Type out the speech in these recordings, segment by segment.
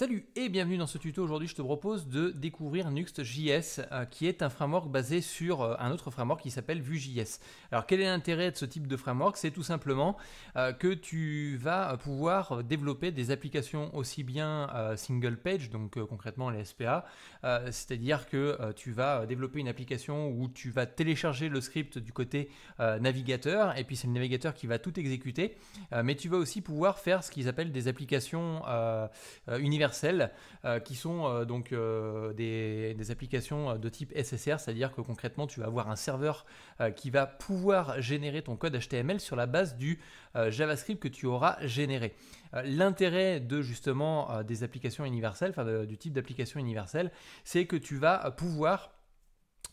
Salut et bienvenue dans ce tuto. Aujourd'hui, je te propose de découvrir Nuxt.js euh, qui est un framework basé sur euh, un autre framework qui s'appelle Vue.js. Alors, quel est l'intérêt de ce type de framework C'est tout simplement euh, que tu vas pouvoir développer des applications aussi bien single page, donc concrètement les SPA, c'est-à-dire que tu vas développer une application où tu vas télécharger le script du côté navigateur et puis c'est le navigateur qui va tout exécuter, mais tu vas aussi pouvoir faire ce qu'ils appellent des applications universelles euh, qui sont euh, donc euh, des, des, applications de type SSR, c'est-à-dire que concrètement tu vas avoir un serveur qui va pouvoir générer ton code HTML sur la base du JavaScript que tu auras généré. L'intérêt de justement des applications universelles, enfin du type d'application universelle, c'est que tu vas pouvoir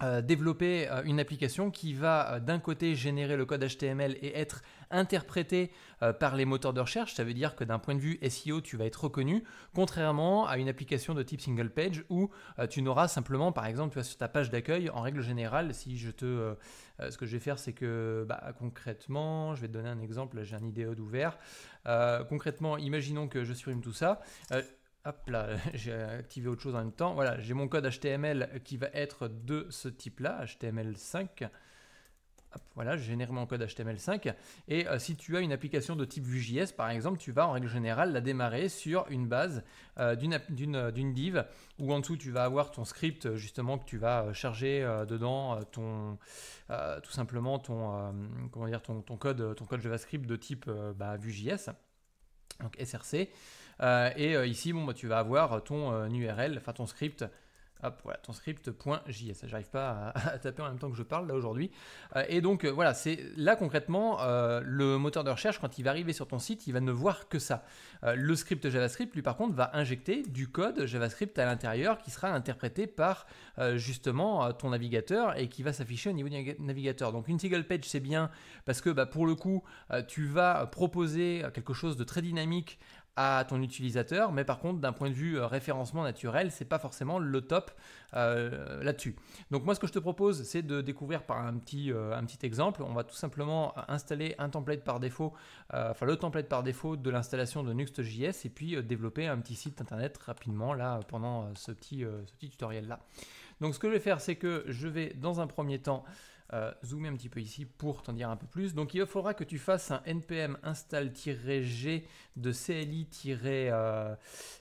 euh, développer euh, une application qui va euh, d'un côté générer le code HTML et être interprété par les moteurs de recherche, ça veut dire que d'un point de vue SEO, tu vas être reconnu, contrairement à une application de type single page où tu n'auras simplement, par exemple, tu sur ta page d'accueil, en règle générale, si je te... ce que je vais faire, c'est que bah, concrètement, je vais te donner un exemple, j'ai un IDE ouvert, concrètement, imaginons que je supprime tout ça, hop là, j'ai activé autre chose en même temps. Voilà, j'ai mon code HTML qui va être de ce type-là, HTML5. Hop, voilà, j'ai mon code HTML5. Et euh, si tu as une application de type Vue.js, par exemple, tu vas en règle générale la démarrer sur une base euh, euh, d'une div où en dessous tu vas avoir ton script justement que tu vas charger dedans ton tout simplement ton code ton code JavaScript de type bah, Vue.js donc SRC euh, et euh, ici, bon, bah, tu vas avoir ton URL, euh, enfin ton script. Hop, voilà, ton script.js. J'arrive pas à, taper en même temps que je parle là aujourd'hui. et donc voilà, c'est là concrètement, le moteur de recherche, quand il va arriver sur ton site, il va ne voir que ça. le script JavaScript, lui par contre, va injecter du code JavaScript à l'intérieur qui sera interprété par justement ton navigateur et qui va s'afficher au niveau du navigateur. Donc une single page, c'est bien parce que bah, pour le coup, tu vas proposer quelque chose de très dynamique à ton utilisateur, mais par contre d'un point de vue euh, référencement naturel, c'est pas forcément le top euh, là-dessus. Donc moi ce que je te propose, c'est de découvrir par un petit, euh, un petit exemple. On va tout simplement installer un template par défaut, enfin le template par défaut de l'installation de Nuxt.js et puis développer un petit site internet rapidement là pendant ce petit, ce petit tutoriel là. Donc ce que je vais faire, c'est que je vais dans un premier temps euh, zoomer un petit peu ici pour t'en dire un peu plus. Donc il faudra que tu fasses un npm install-g de cli- euh,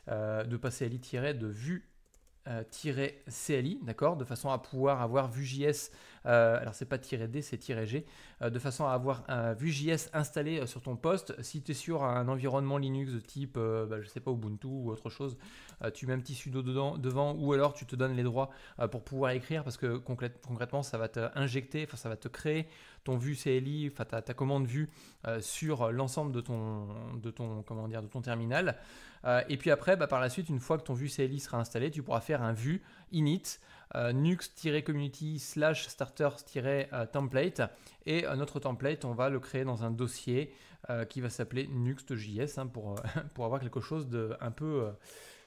euh, de pas cli- de vue euh, cli, d'accord, de façon à pouvoir avoir Vue.js euh, alors, c'est pas -D, c'est -G. Euh, de façon à avoir un Vue.js installé euh, sur ton poste. Si tu es sur un environnement Linux de type, euh, bah, sais pas, Ubuntu ou autre chose, tu mets un petit sudo devant ou alors tu te donnes les droits pour pouvoir écrire parce que concrètement, ça va te enfin, ça va te créer ton Vue CLI, ta, commande Vue sur l'ensemble de ton, de ton, comment dire, de ton terminal. et puis après, bah, par la suite, une fois que ton Vue CLI sera installé, tu pourras faire un Vue init euh, nux-community slash starters-template. Et notre template, on va le créer dans un dossier euh, qui va s'appeler nuxt.js hein, euh, pour, avoir quelque chose de peu...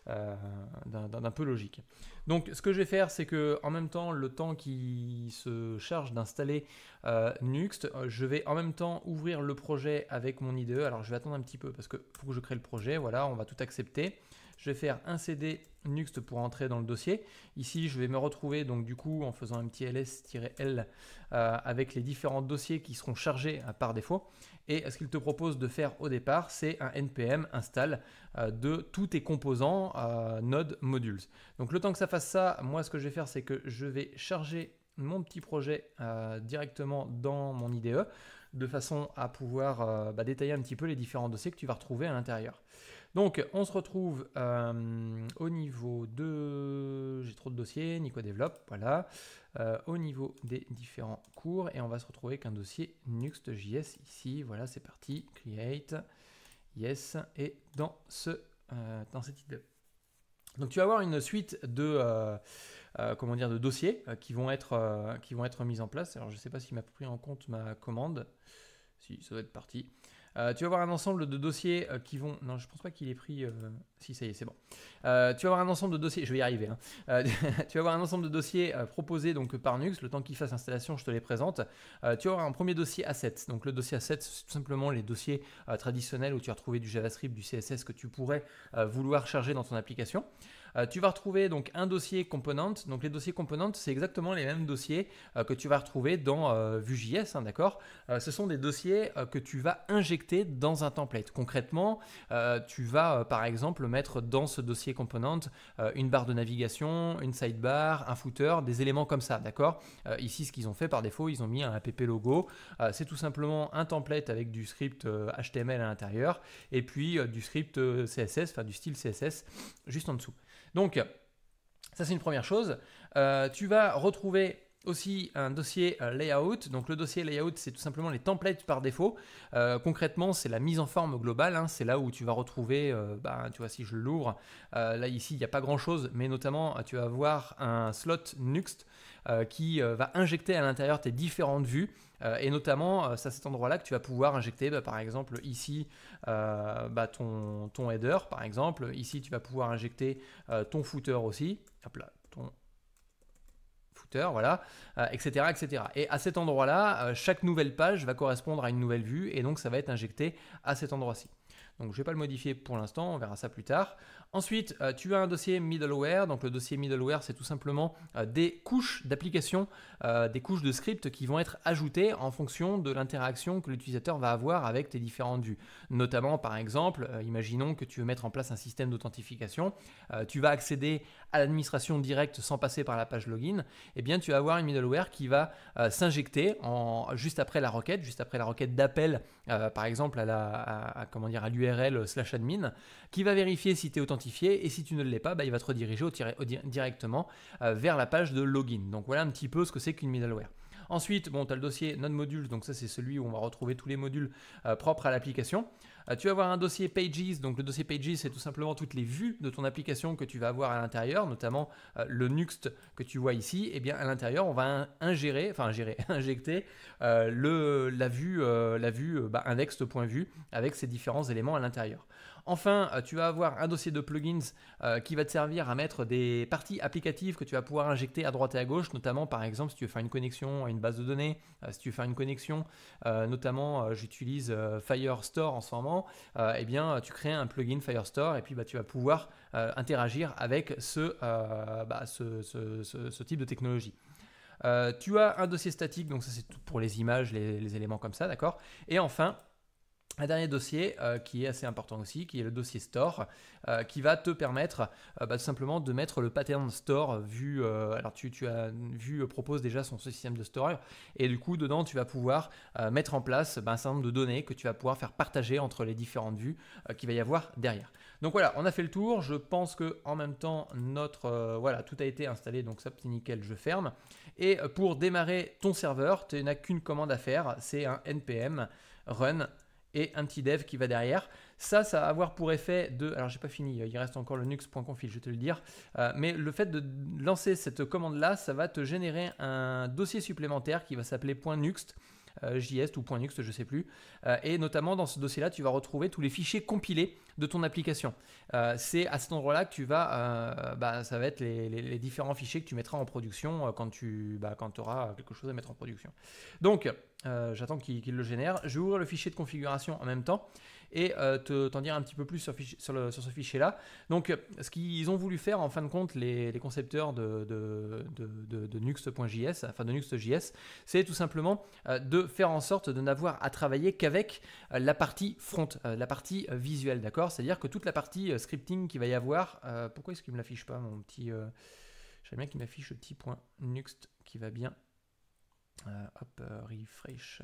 d'un peu logique. Donc ce que je vais faire, c'est que en même temps, le temps qui se charge d'installer euh, Nuxt, je vais en même temps ouvrir le projet avec mon IDE. Alors je vais attendre un petit peu parce que pour que je crée le projet, voilà, on va tout accepter. Je vais faire un CD Nuxt pour entrer dans le dossier. Ici, je vais me retrouver donc du coup en faisant un petit ls-l euh, avec les différents dossiers qui seront chargés euh, par défaut. Et euh, ce qu'il te propose de faire au départ, c'est un npm install de tous tes composants node modules. Donc le temps que ça fasse ça, moi ce que je vais faire, c'est que je vais charger mon petit projet directement dans mon IDE de façon à pouvoir bah, détailler un petit peu les différents dossiers que tu vas retrouver à l'intérieur. Donc, on se retrouve euh, au niveau de... J'ai trop de dossiers, quoi développe, voilà. Euh, au niveau des différents cours, et on va se retrouver qu'un un dossier Nuxt.js ici. Voilà, c'est parti, create, yes, et dans, ce, euh, dans cette idée. Donc tu vas avoir une suite de, comment dire, de dossiers qui, vont être, qui vont être mis en place. Alors je ne sais pas s'il m'a pris en compte ma commande. Si, ça doit être parti. Euh, tu vas avoir un ensemble de dossiers euh, qui vont. Non, je pense pas qu'il ait pris. Euh, si, ça y est, c'est bon. tu vas avoir un ensemble de dossiers. Je vais y arriver. Hein. tu vas avoir un ensemble de dossiers proposés donc, par Nux. Le temps qu'il fasse installation, je te les présente. tu vas un premier dossier assets. Donc, le dossier assets, c'est tout simplement les dossiers traditionnels où tu as trouvé du JavaScript, du CSS que tu pourrais vouloir charger dans ton application. Euh, tu vas retrouver donc un dossier componente. Donc les dossiers componentes, c'est exactement les mêmes dossiers euh, que tu vas retrouver dans euh, Vue.js, hein, d'accord Ce sont des dossiers que tu vas injecter dans un template. Concrètement, tu vas par exemple mettre dans ce dossier componente une barre de navigation, une sidebar, un footer, des éléments comme ça, d'accord Ici, ce qu'ils ont fait par défaut, ils ont mis un app logo. c'est tout simplement un template avec du script HTML à l'intérieur et puis du script CSS, enfin du style CSS juste en dessous. Donc, ça c'est une première chose. Euh, tu vas retrouver aussi un dossier euh, layout. Donc le dossier layout, c'est tout simplement les templates par défaut. Euh, concrètement, c'est la mise en forme globale. Hein. C'est là où tu vas retrouver, euh, ben, tu vois, si je l'ouvre, là ici, il n'y a pas grand-chose, mais notamment, tu vas avoir un slot Nuxt qui va injecter à l'intérieur tes différentes vues. et notamment, c'est à cet endroit-là que tu vas pouvoir injecter, bah, par exemple, ici, bah, ton, ton header, par exemple. Ici, tu vas pouvoir injecter ton footer aussi. Hop là, ton voilà, etc., euh, etc. Et à cet endroit-là, euh, chaque nouvelle page va correspondre à une nouvelle vue et donc ça va être injecté à cet endroit-ci. Donc je ne vais pas le modifier pour l'instant, on verra ça plus tard. Ensuite, euh, tu as un dossier middleware. Donc le dossier middleware, c'est tout simplement euh, des couches d'applications, euh, des couches de scripts qui vont être ajoutées en fonction de l'interaction que l'utilisateur va avoir avec tes différentes vues. Notamment, par exemple, imaginons que tu veux mettre en place un système d'authentification. tu vas accéder à l'administration directe sans passer par la page login. Eh bien, tu vas avoir une middleware qui va s'injecter juste après la requête, juste après la requête d'appel, par exemple à la à l'URL slash admin qui va vérifier si tu es authentifié et si tu ne l'es pas, bah, il va te rediriger directement euh, vers la page de login. Donc voilà un petit peu ce que c'est qu'une middleware. Ensuite, tu as le dossier non modules, donc ça c'est celui où on va retrouver tous les modules euh, propres à l'application. Euh, tu vas avoir un dossier Pages, donc le dossier Pages c'est tout simplement toutes les vues de ton application que tu vas avoir à l'intérieur, notamment le Nuxt que tu vois ici. Et eh bien à l'intérieur, on va ingérer, enfin ingérer, injecter la vue, la vue bah, index.vue avec ses différents éléments à l'intérieur. Enfin, euh, tu vas avoir un dossier de plugins euh, qui va te servir à mettre des parties applicatives que tu vas pouvoir injecter à droite et à gauche, notamment par exemple si tu veux faire une connexion à une base de données, euh, si tu veux faire une connexion, notamment j'utilise Firestore en ce moment, eh bien tu crées un plugin Firestore et puis bah, tu vas pouvoir interagir avec bah, ce, type de technologie. tu as un dossier statique, donc ça c'est tout pour les images, les, les éléments comme ça, d'accord Et enfin, un dernier dossier euh, qui est assez important aussi, qui est le dossier store, euh, qui va te permettre euh, bah, tout simplement de mettre le pattern store vu. alors tu, as vu propose déjà son système de store et du coup dedans tu vas pouvoir mettre en place bah, un certain nombre de données que tu vas pouvoir faire partager entre les différentes vues qu'il va y avoir derrière. Donc voilà, on a fait le tour. Je pense que en même temps notre voilà tout a été installé, donc ça c'est nickel, je ferme. Et pour démarrer ton serveur, tu n'as qu'une commande à faire, c'est un npm run et un petit dev qui va derrière. Ça, ça va avoir pour effet de... Alors, j'ai pas fini, euh, il reste encore le nux.config, je vais te le dire. Euh, mais le fait de lancer cette commande-là, ça va te générer un dossier supplémentaire qui va s'appeler .nuxt euh, JS ou .nux, je sais plus. Euh, et notamment dans ce dossier-là, tu vas retrouver tous les fichiers compilés de ton application. Euh, c'est à cet endroit-là que tu vas, bah, ça va être les, différents fichiers que tu mettras en production quand tu bah, quand auras quelque chose à mettre en production. Donc, j'attends qu'il le génère. Je vais ouvrir le fichier de configuration en même temps et euh, t'en dire un petit peu plus sur, ce fichier-là. Donc, ce qu'ils ont voulu faire, en fin de compte, les, concepteurs de, de, de, de Nuxt.js, enfin de Nuxt.js, c'est tout simplement euh, de faire en sorte de n'avoir à travailler qu'avec euh, la partie front, la partie visuelle, d'accord C'est-à-dire que toute la partie scripting qui va y avoir, pourquoi est-ce qu'il ne me l'affiche pas, mon petit... J'aime bien qu'il m'affiche le petit point Nuxt qui va bien. hop, refresh.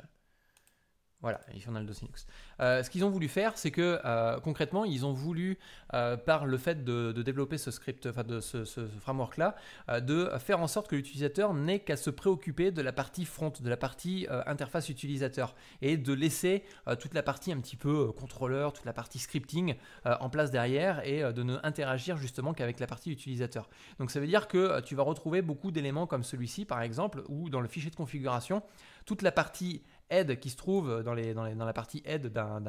Voilà, Dos Linux. Euh, ce qu'ils ont voulu faire, c'est que euh, concrètement, ils ont voulu, euh, par le fait de, développer ce script, enfin de ce, ce framework-là, de faire en sorte que l'utilisateur n'ait qu'à se préoccuper de la partie front, de la partie interface utilisateur, et de laisser toute la partie un petit peu contrôleur, toute la partie scripting en place derrière, et de ne interagir justement qu'avec la partie utilisateur. Donc ça veut dire que tu vas retrouver beaucoup d'éléments comme celui-ci, par exemple, ou dans le fichier de configuration, toute la partie head qui se trouve dans, les, dans, la partie head d'un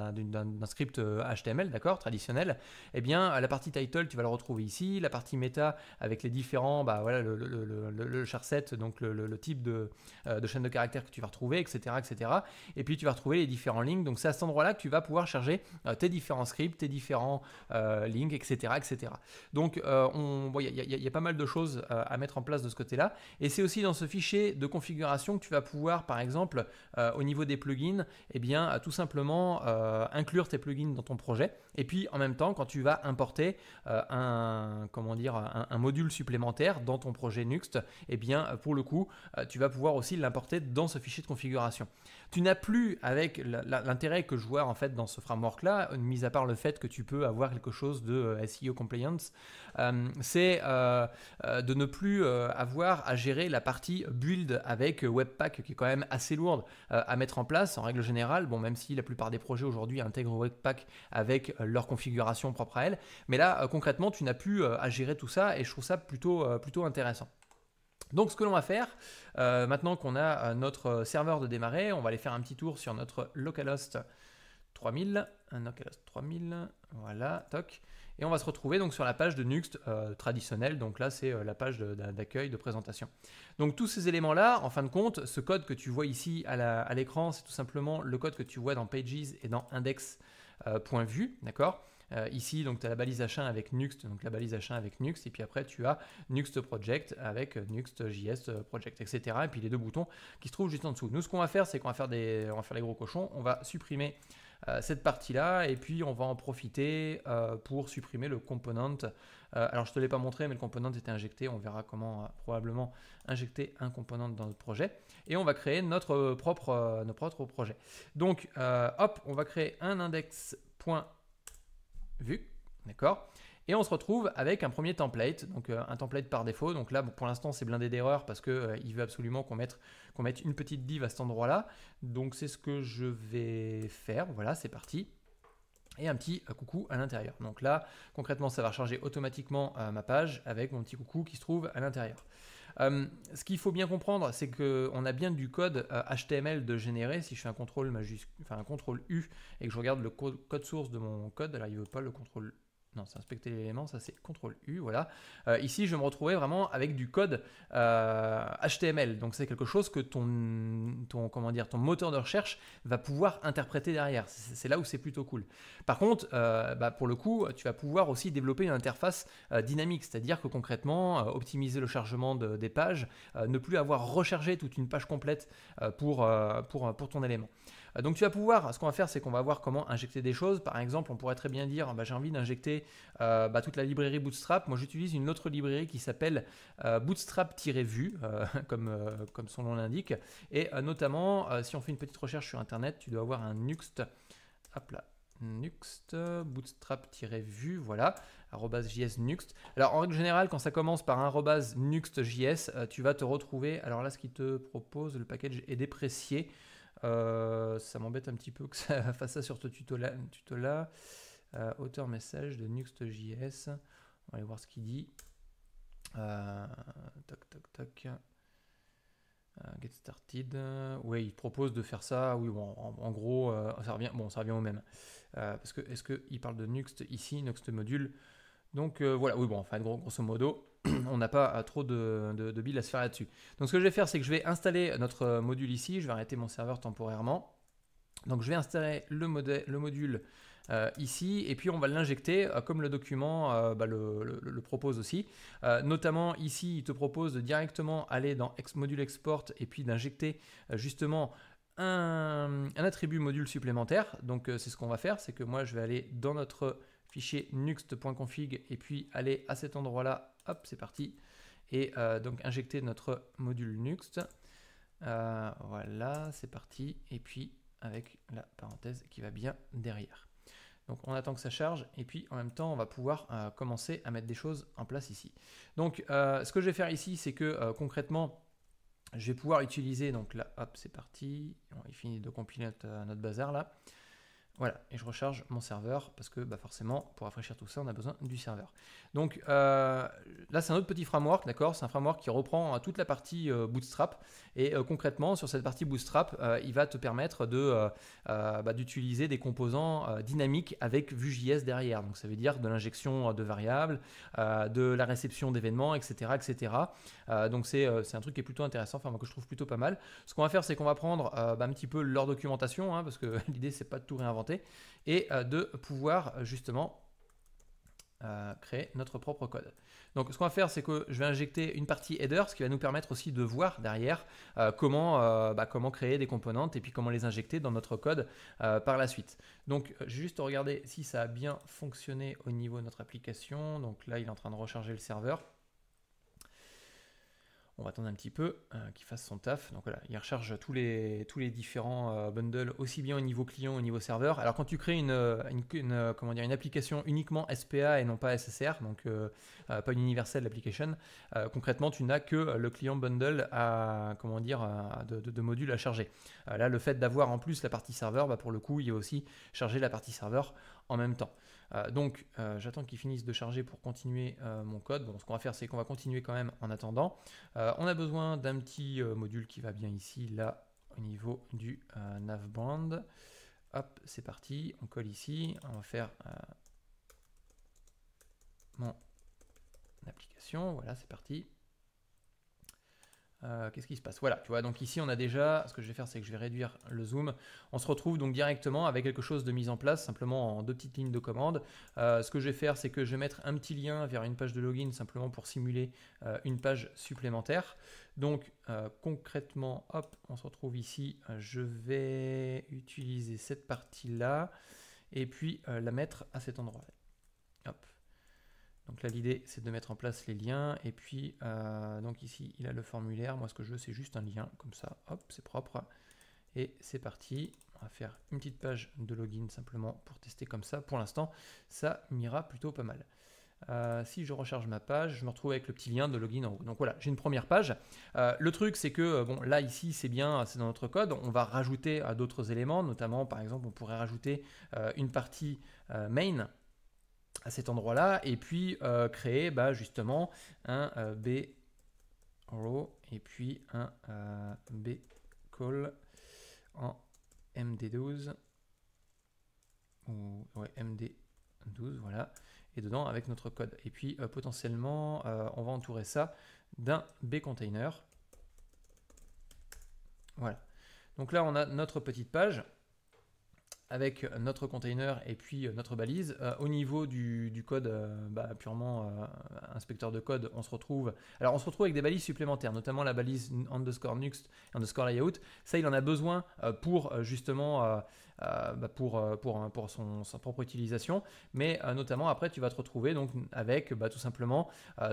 script HTML, euh, d'accord, traditionnel, et eh bien la partie title tu vas le retrouver ici, la partie meta avec les différents, bah voilà le, le, le, donc le, type de, euh, chaîne de caractère que tu vas retrouver, etc., etc. Et puis tu vas retrouver les différents links, Donc c'est à cet endroit-là que tu vas pouvoir charger euh, tes différents scripts, tes différents links, etc., etc. Donc on, bon, il y, a pas mal de choses à mettre en place de ce côté-là. Et c'est aussi dans ce fichier de configuration que tu vas pouvoir, par exemple, au niveau des plugins, eh bien, euh, tout simplement euh, inclure tes plugins dans ton projet. Et puis en même temps, quand tu vas importer euh, un, comment dire, un, un, module supplémentaire dans ton projet Nuxt, eh bien, pour le coup, tu vas pouvoir aussi l'importer dans ce fichier de configuration. Tu n'as plus, avec l'intérêt que je vois en fait dans ce framework-là, mis à part le fait que tu peux avoir quelque chose de euh, SEO compliance, euh, c'est euh, de ne plus avoir à gérer la partie build avec Webpack qui est quand même assez lourde à mettre en place. En règle générale, bon, même si la plupart des projets aujourd'hui intègrent Webpack avec leur configuration propre à elle, mais là concrètement, tu n'as plus à gérer tout ça et je trouve ça plutôt intéressant. Donc ce que l'on va faire, euh, maintenant qu'on a euh, notre serveur de démarrer, on va aller faire un petit tour sur notre localhost 3000, un localhost 3000, voilà, toc. Et on va se retrouver donc sur la page de Nuxt euh, traditionnelle, donc là c'est la page d'accueil, de, présentation. Donc tous ces éléments-là, en fin de compte, ce code que tu vois ici à l'écran, c'est tout simplement le code que tu vois dans Pages et dans index.vue, d'accord euh, ici, donc tu as la balise H1 avec Nuxt, donc la balise H1 avec Nuxt, et puis après tu as Nuxt Project avec Nuxt JS Project, etc. Et puis les deux boutons qui se trouvent juste en dessous. Nous, ce qu'on va faire, c'est qu'on va faire des, on va faire les gros cochons, on va supprimer euh, cette partie-là, et puis on va en profiter euh, pour supprimer le component. alors je ne te l'ai pas montré, mais le component était injecté, on verra comment probablement injecter un component dans notre projet, et on va créer notre propre, notre propre projet. Donc hop, on va créer un index Vu, d'accord et on se retrouve avec un premier template, donc euh, un template par défaut. Donc là, pour l'instant, c'est blindé d'erreurs parce qu'il euh, veut absolument qu'on mette, mette, une petite div à cet endroit-là. Donc c'est ce que je vais faire. Voilà, c'est parti. Et un petit euh, coucou à l'intérieur. Donc là, concrètement, ça va recharger automatiquement ma page avec mon petit coucou qui se trouve à l'intérieur. Euh, ce qu'il faut bien comprendre, c'est qu'on a bien du code HTML euh, de générer. Si je fais un contrôle, enfin, un contrôle U et que je regarde le code source de mon code, alors il ne veut pas le contrôle non, c'est inspecter l'élément, ça c'est CTRL U, voilà. Euh, ici, je me retrouvais vraiment avec du code HTML. Euh, Donc c'est quelque chose que ton, comment dire, ton moteur de recherche va pouvoir interpréter derrière. C'est là où c'est plutôt cool. Par contre, euh, bah, pour le coup, tu vas pouvoir aussi développer une interface dynamique, c'est-à-dire que concrètement, optimiser le chargement des pages, ne plus avoir rechargé toute une page complète pour, pour ton élément. Euh, donc tu vas pouvoir, ce qu'on va faire, c'est qu'on va voir comment injecter des choses. Par exemple, on pourrait très bien dire, bah, j'ai envie d'injecter euh, bah, toute la librairie Bootstrap. Moi, j'utilise une autre librairie qui s'appelle euh, Bootstrap-Vue, comme, son nom l'indique. Et notamment, si on fait une petite recherche sur Internet, tu dois avoir un Nuxt. Hop là, Nuxt, bootstrap-vue, voilà, js Nuxt. Alors en règle générale, quand ça commence par nuxt Nuxt.js, tu vas te retrouver, alors là ce qui te propose, le package est déprécié, euh, ça m'embête un petit peu que ça fasse ça sur ce tuto-là. Tuto -là. Euh, auteur message de Nuxt.js. On va aller voir ce qu'il dit. Euh, toc, toc, toc. get started. oui il propose de faire ça. Oui, bon, en, gros, ça revient. Bon, ça revient au même. parce que est-ce qu'il parle de Nuxt ici, Nuxt module donc euh, voilà, oui, bon, enfin, grosso modo, on n'a pas euh, trop de, billes à se faire là-dessus. Donc ce que je vais faire, c'est que je vais installer notre euh, module ici. Je vais arrêter mon serveur temporairement. Donc je vais installer le, module ici et puis on va l'injecter comme le document bah, le, propose aussi. notamment ici, il te propose de directement aller dans ex module export et puis d'injecter justement un, attribut module supplémentaire. Donc c'est ce qu'on va faire, c'est que moi je vais aller dans notre fichier nuxt.config et puis aller à cet endroit là, hop c'est parti, et euh, donc injecter notre module nuxt. Euh, voilà, c'est parti, et puis avec la parenthèse qui va bien derrière. Donc on attend que ça charge et puis en même temps on va pouvoir euh, commencer à mettre des choses en place ici. Donc ce que je vais faire ici c'est que concrètement je vais pouvoir utiliser, donc là hop c'est parti, il finit de compiler notre bazar là. Voilà, et je recharge mon serveur parce que bah forcément, pour rafraîchir tout ça, on a besoin du serveur. Donc euh, là, c'est un autre petit framework, d'accord C'est un framework qui reprend euh, toute la partie euh, Bootstrap. Et concrètement, sur cette partie Bootstrap, il va te permettre de bah, d'utiliser des composants dynamiques avec Vue.js derrière. Donc ça veut dire de l'injection de variables, de la réception d'événements, etc. etc. donc c'est un truc qui est plutôt intéressant, enfin que je trouve plutôt pas mal. Ce qu'on va faire, c'est qu'on va prendre bah, un petit peu leur documentation, hein, parce que l'idée, c'est pas de tout réinventer et euh, de pouvoir euh, justement euh, créer notre propre code. Donc ce qu'on va faire, c'est que je vais injecter une partie header, ce qui va nous permettre aussi de voir derrière comment, bah, comment créer des composantes et puis comment les injecter dans notre code par la suite. Donc juste regarder si ça a bien fonctionné au niveau de notre application. Donc là, il est en train de recharger le serveur. On va attendre un petit peu euh, qu'il fasse son taf. Donc voilà, il recharge tous les, tous les différents euh, bundles, aussi bien au niveau client, au niveau serveur. Alors quand tu crées une, euh, comment dire, une application uniquement SPA et non pas SSR, donc pas une universelle Application, concrètement tu n'as que le client bundle à, comment dire, de, modules à charger. là, le fait d'avoir en plus la partie serveur, bah, pour le coup, il va aussi charger la partie serveur en même temps. Euh, donc euh, j'attends qu'il finisse de charger pour continuer euh, mon code. Bon, ce qu'on va faire, c'est qu'on va continuer quand même en attendant. on a besoin d'un petit module qui va bien ici, là, au niveau du navband. Hop, c'est parti, on colle ici, on va faire mon application, voilà, c'est parti. Euh, qu'est-ce qui se passe Voilà, tu vois, donc ici on a déjà, ce que je vais faire c'est que je vais réduire le zoom. On se retrouve donc directement avec quelque chose de mise en place, simplement en deux petites lignes de commande. Euh, ce que je vais faire c'est que je vais mettre un petit lien vers une page de login simplement pour simuler euh, une page supplémentaire. Donc concrètement, hop, on se retrouve ici, je vais utiliser cette partie là et puis la mettre à cet endroit. là donc là, l'idée, c'est de mettre en place les liens. Et puis, euh, donc ici, il a le formulaire. Moi, ce que je veux, c'est juste un lien. Comme ça, hop, c'est propre. Et c'est parti. On va faire une petite page de login simplement pour tester comme ça. Pour l'instant, ça m'ira plutôt pas mal. Euh, si je recharge ma page, je me retrouve avec le petit lien de login en haut. Donc voilà, j'ai une première page. Euh, le truc, c'est que, bon, là, ici, c'est bien, c'est dans notre code. On va rajouter à d'autres éléments, notamment, par exemple, on pourrait rajouter une partie main à cet endroit-là, et puis euh, créer bah, justement un euh, B row et puis un euh, B call en MD12 ou MD12 voilà et dedans avec notre code et puis potentiellement on va entourer ça d'un B container voilà donc là on a notre petite page avec notre container et puis euh, notre balise. Euh, au niveau du, code euh, bah, purement inspecteur de code, on se retrouve. Alors on se retrouve avec des balises supplémentaires, notamment la balise underscore nuxt underscore layout. Ça, il en a besoin pour justement bah, pour, pour, hein, pour son, sa propre utilisation. Mais notamment après, tu vas te retrouver donc avec bah, tout simplement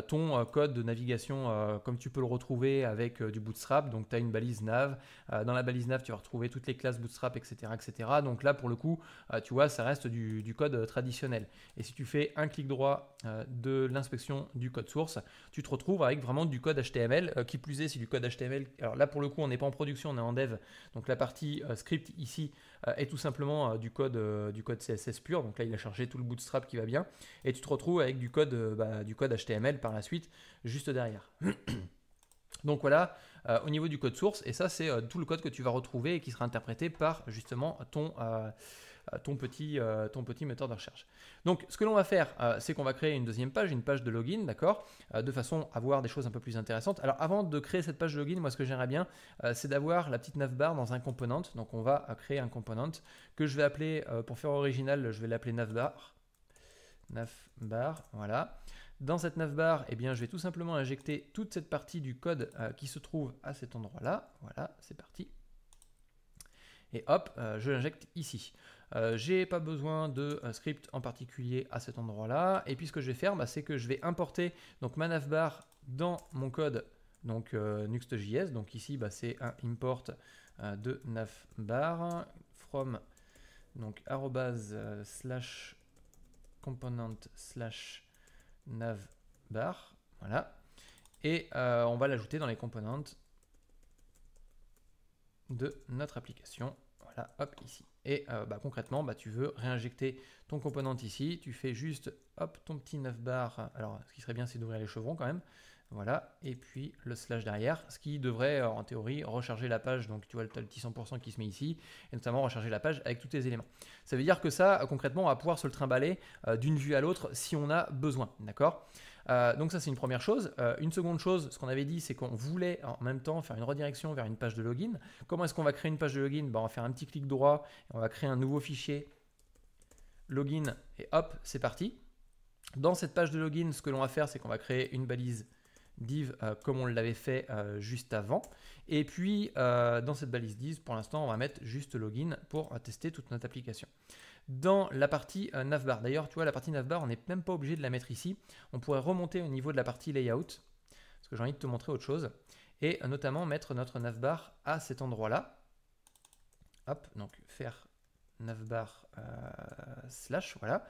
ton code de navigation comme tu peux le retrouver avec du bootstrap. Donc tu as une balise nav. dans la balise nav, tu vas retrouver toutes les classes bootstrap, etc. etc. Donc là, pour le coup, euh, tu vois, ça reste du, code traditionnel. Et si tu fais un clic droit euh, de l'inspection du code source, tu te retrouves avec vraiment du code HTML. Euh, qui plus est, si du code HTML. Alors là, pour le coup, on n'est pas en production, on est en dev. Donc la partie script ici est tout simplement du, code, du code CSS pur. Donc là, il a chargé tout le bootstrap qui va bien. Et tu te retrouves avec du code, bah, du code HTML par la suite, juste derrière. Donc voilà, euh, au niveau du code source. Et ça, c'est euh, tout le code que tu vas retrouver et qui sera interprété par justement ton, euh, ton, petit, ton petit moteur de recherche. Donc, ce que l'on va faire, c'est qu'on va créer une deuxième page, une page de login, d'accord De façon à voir des choses un peu plus intéressantes. Alors, avant de créer cette page de login, moi, ce que j'aimerais bien, c'est d'avoir la petite navbar dans un component. Donc, on va créer un component que je vais appeler, pour faire original, je vais l'appeler navbar. Navbar, voilà. Dans cette navbar, eh bien, je vais tout simplement injecter toute cette partie du code euh, qui se trouve à cet endroit-là. Voilà, c'est parti. Et hop, euh, je l'injecte ici. Je euh, j'ai pas besoin de script en particulier à cet endroit-là. Et puis ce que je vais faire, bah, c'est que je vais importer donc, ma navbar dans mon code donc Nuxt.js. Donc ici, bah, c'est un import de navbar from donc arrobase slash component slash nav bar, voilà. Et euh, on va l'ajouter dans les composantes de notre application. Voilà, hop, ici. Et euh, bah, concrètement, bah, tu veux réinjecter ton component ici. Tu fais juste, hop, ton petit 9 bar. Alors, ce qui serait bien, c'est d'ouvrir les chevrons quand même. Voilà, et puis le slash derrière, ce qui devrait euh, en théorie recharger la page. Donc tu vois, as le petit 100% qui se met ici, et notamment recharger la page avec tous les éléments. Ça veut dire que ça, euh, concrètement, on va pouvoir se le trimballer euh, d'une vue à l'autre si on a besoin. D'accord donc ça c'est une première chose. une seconde chose, ce qu'on avait dit, c'est qu'on voulait en même temps faire une redirection vers une page de login. Comment est-ce qu'on va créer une page de login bah, On va faire un petit clic droit, on va créer un nouveau fichier login et hop, c'est parti. Dans cette page de login, ce que l'on va faire, c'est qu'on va créer une balise div euh, comme on l'avait fait euh, juste avant. Et puis euh, dans cette balise div, pour l'instant, on va mettre juste login pour tester toute notre application. Dans la partie navbar, d'ailleurs, tu vois, la partie navbar, on n'est même pas obligé de la mettre ici. On pourrait remonter au niveau de la partie layout, parce que j'ai envie de te montrer autre chose, et notamment mettre notre navbar à cet endroit-là. Hop, donc faire navbar slash, voilà.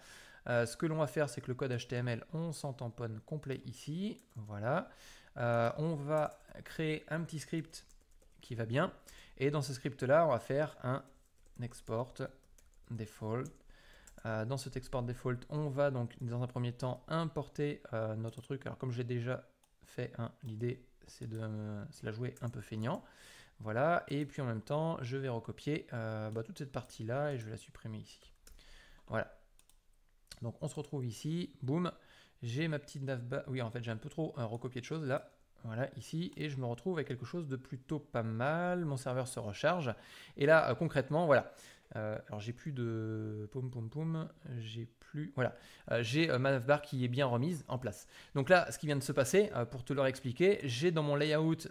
Euh, ce que l'on va faire, c'est que le code HTML, on s'en tamponne complet ici. Voilà. Euh, on va créer un petit script qui va bien. Et dans ce script-là, on va faire un export default. Euh, dans cet export default, on va donc dans un premier temps importer notre truc. Alors comme j'ai déjà fait, un, l'idée c'est de se la jouer un peu feignant. Voilà, et puis en même temps, je vais recopier bah, toute cette partie-là et je vais la supprimer ici. Voilà, donc on se retrouve ici, boum, j'ai ma petite nav... oui en fait j'ai un peu trop recopié de choses là, voilà ici, et je me retrouve avec quelque chose de plutôt pas mal, mon serveur se recharge, et là euh, concrètement, voilà, euh, alors j'ai plus de pom pom j'ai plus voilà, euh, j'ai euh, ma navbar qui est bien remise en place. Donc là, ce qui vient de se passer, pour te le réexpliquer, j'ai dans mon layout,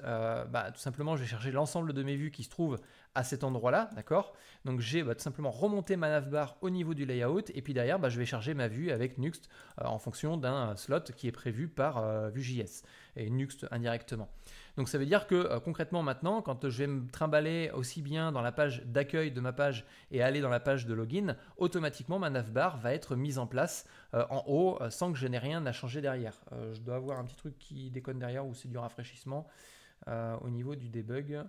bah, tout simplement, je vais charger l'ensemble de mes vues qui se trouvent à cet endroit-là, d'accord Donc j'ai bah, tout simplement remonté ma navbar au niveau du layout et puis derrière, bah, je vais charger ma vue avec Nuxt en fonction d'un slot qui est prévu par Vue.js et Nuxt indirectement. Donc ça veut dire que euh, concrètement maintenant, quand je vais me trimballer aussi bien dans la page d'accueil de ma page et aller dans la page de login, automatiquement ma navbar va être mise en place euh, en haut euh, sans que je n'ai rien à changer derrière. je dois avoir un petit truc qui déconne derrière ou c'est du rafraîchissement au niveau du debug.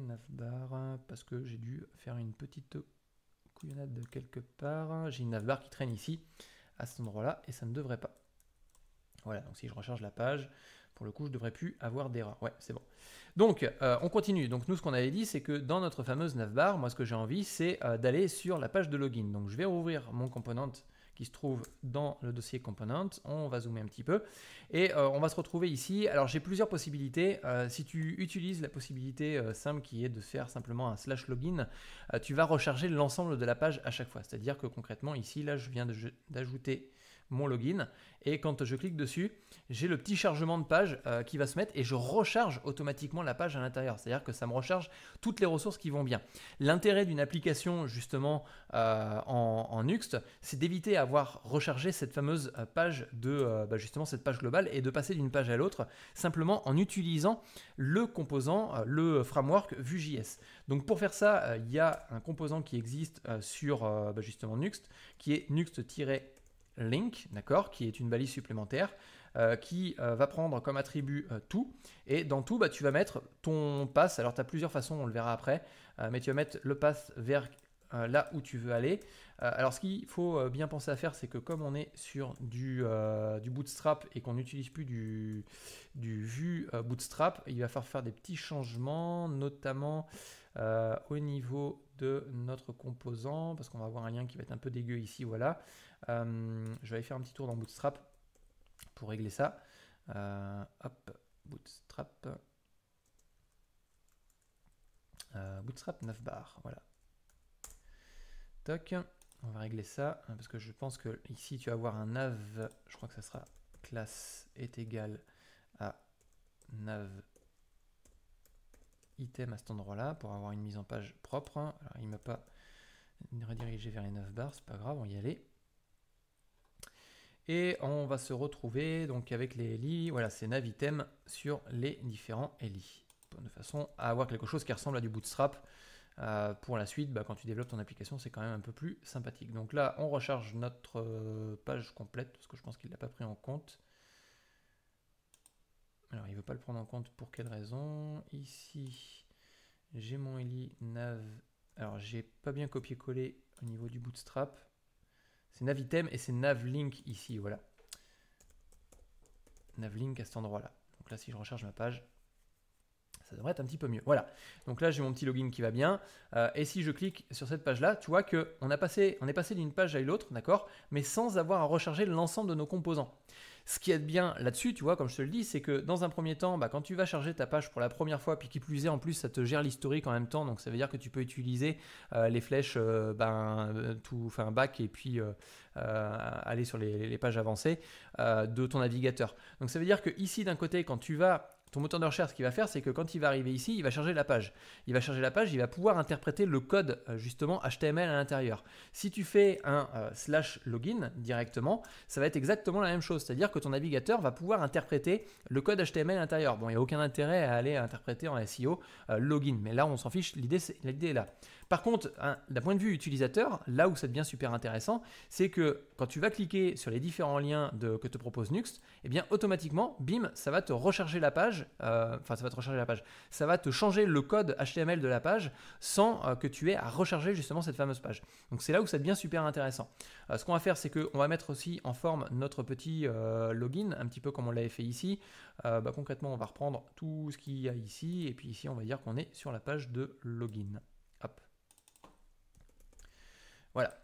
navbar, parce que j'ai dû faire une petite couillonnade de quelque part. J'ai une navbar qui traîne ici à cet endroit-là et ça ne devrait pas. Voilà, donc si je recharge la page, pour le coup, je devrais plus avoir d'erreur. Ouais, c'est bon. Donc, euh, on continue. Donc, nous, ce qu'on avait dit, c'est que dans notre fameuse navbar, moi, ce que j'ai envie, c'est euh, d'aller sur la page de login. Donc, je vais rouvrir mon component qui se trouve dans le dossier component. On va zoomer un petit peu et euh, on va se retrouver ici. Alors j'ai plusieurs possibilités. si tu utilises la possibilité simple qui est de faire simplement un slash login, tu vas recharger l'ensemble de la page à chaque fois. C'est-à-dire que concrètement ici, là je viens d'ajouter mon login. Et quand je clique dessus, j'ai le petit chargement de page euh, qui va se mettre et je recharge automatiquement la page à l'intérieur. C'est-à-dire que ça me recharge toutes les ressources qui vont bien. L'intérêt d'une application justement euh, en, en, Nuxt, c'est d'éviter avoir rechargé cette fameuse euh, page de bah, justement cette page globale et de passer d'une page à l'autre simplement en utilisant le composant, le framework Vue.js. Donc pour faire ça, il y a un composant qui existe sur bah, justement Nuxt qui est nuxt link, d'accord, qui est une balise supplémentaire euh, qui euh, va prendre comme attribut euh, tout. Et dans tout, bah, tu vas mettre ton pass. Alors, tu as plusieurs façons, on le verra après, mais tu vas mettre le pass vers là où tu veux aller. alors, ce qu'il faut bien penser à faire, c'est que comme on est sur du, du Bootstrap et qu'on n'utilise plus du, du vue Bootstrap, il va falloir faire des petits changements, notamment au niveau de notre composant, parce qu'on va avoir un lien qui va être un peu dégueu ici, voilà. Euh, je vais aller faire un petit tour dans Bootstrap pour régler ça. Euh, hop, Bootstrap. Euh, bootstrap 9 bar, voilà. Toc, on va régler ça, parce que je pense que ici tu vas avoir un nav, je crois que ça sera classe est égal à nav item à cet endroit-là pour avoir une mise en page propre. Alors il m'a pas redirigé vers les 9 bars, c'est pas grave, on y aller. Et on va se retrouver donc avec les li, voilà, c'est navitem sur les différents li. de façon à avoir quelque chose qui ressemble à du bootstrap. Euh, pour la suite, bah, quand tu développes ton application, c'est quand même un peu plus sympathique. Donc là, on recharge notre euh, page complète, parce que je pense qu'il ne l'a pas pris en compte. Alors, il ne veut pas le prendre en compte pour quelle raison Ici, j'ai mon li nav. Alors, j'ai pas bien copié-collé au niveau du bootstrap. C'est Navitem et c'est Navlink ici, voilà. Navlink à cet endroit-là. Donc là, si je recharge ma page, ça devrait être un petit peu mieux. Voilà. Donc là, j'ai mon petit login qui va bien. Euh, et si je clique sur cette page-là, tu vois qu'on on est passé d'une page à l'autre, d'accord, mais sans avoir à recharger l'ensemble de nos composants. Ce qui est bien là-dessus, tu vois, comme je te le dis, c'est que dans un premier temps, bah, quand tu vas charger ta page pour la première fois, puis qui plus est, en plus, ça te gère l'historique en même temps, donc ça veut dire que tu peux utiliser euh, les flèches, euh, ben, euh, tout, enfin, back et puis aller sur les, les pages avancées de ton navigateur. Donc ça veut dire que ici, d'un côté, quand tu vas ton moteur de recherche, ce qu'il va faire, c'est que quand il va arriver ici, il va charger la page. Il va charger la page, il va pouvoir interpréter le code euh, justement HTML à l'intérieur. Si tu fais un euh, slash login directement, ça va être exactement la même chose. C'est-à-dire que ton navigateur va pouvoir interpréter le code HTML à l'intérieur. Bon, il n'y a aucun intérêt à aller interpréter en SEO euh, login, mais là on s'en fiche, l'idée est là. Par contre, hein, d'un point de vue utilisateur, là où ça devient super intéressant, c'est que quand tu vas cliquer sur les différents liens que te propose Nuxt, eh bien automatiquement, bim, ça va te recharger la page, euh, enfin ça va te recharger la page, ça va te changer le code HTML de la page sans euh, que tu aies à recharger justement cette fameuse page. Donc c'est là où ça devient super intéressant. Euh, ce qu'on va faire, c'est qu'on va mettre aussi en forme notre petit login, un petit peu comme on l'avait fait ici. Bah, concrètement, on va reprendre tout ce qu'il y a ici, et puis ici, on va dire qu'on est sur la page de login. Voilà.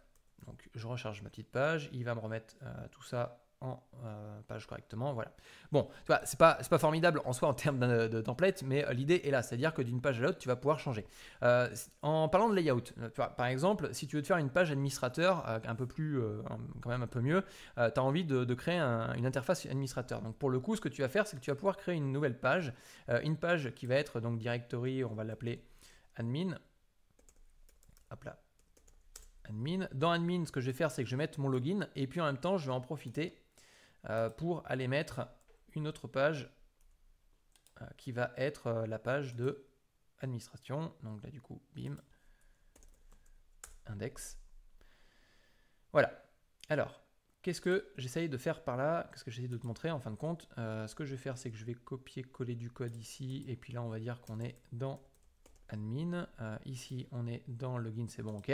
Donc je recharge ma petite page, il va me remettre euh, tout ça en euh, page correctement. Voilà. Bon, tu vois, c'est pas, pas formidable en soi en termes de, template, mais euh, l'idée est là, c'est-à-dire que d'une page à l'autre, tu vas pouvoir changer. en parlant de layout, vois, par exemple, si tu veux te faire une page administrateur un peu plus, quand même un peu mieux, tu as envie de, créer une interface administrateur. Donc pour le coup, ce que tu vas faire, c'est que tu vas pouvoir créer une nouvelle page, une page qui va être donc directory, on va l'appeler admin. Hop là, admin. Dans admin, ce que je vais faire, c'est que je vais mettre mon login et puis en même temps, je vais en profiter euh, pour aller mettre une autre page euh, qui va être euh, la page de administration. Donc là, du coup, bim, index. Voilà. Alors, qu'est-ce que j'essaye de faire par là Qu'est-ce que j'essaie de te montrer en fin de compte Ce que je vais faire, c'est que je vais copier-coller du code ici et puis là, on va dire qu'on est dans admin. ici, on est dans login, c'est bon, ok.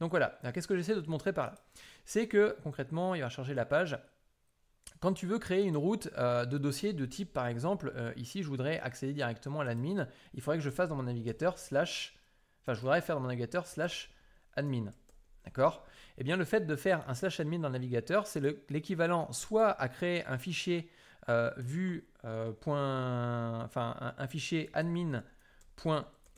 Donc voilà, qu'est-ce que j'essaie de te montrer par là C'est que concrètement, il va charger la page. Quand tu veux créer une route euh, de dossier de type, par exemple, euh, ici, je voudrais accéder directement à l'admin, il faudrait que je fasse dans mon navigateur slash, enfin, je voudrais faire dans mon navigateur slash admin. D'accord Eh bien, le fait de faire un slash admin dans le navigateur, c'est l'équivalent soit à créer un fichier euh, vue, euh, point, enfin, un, fichier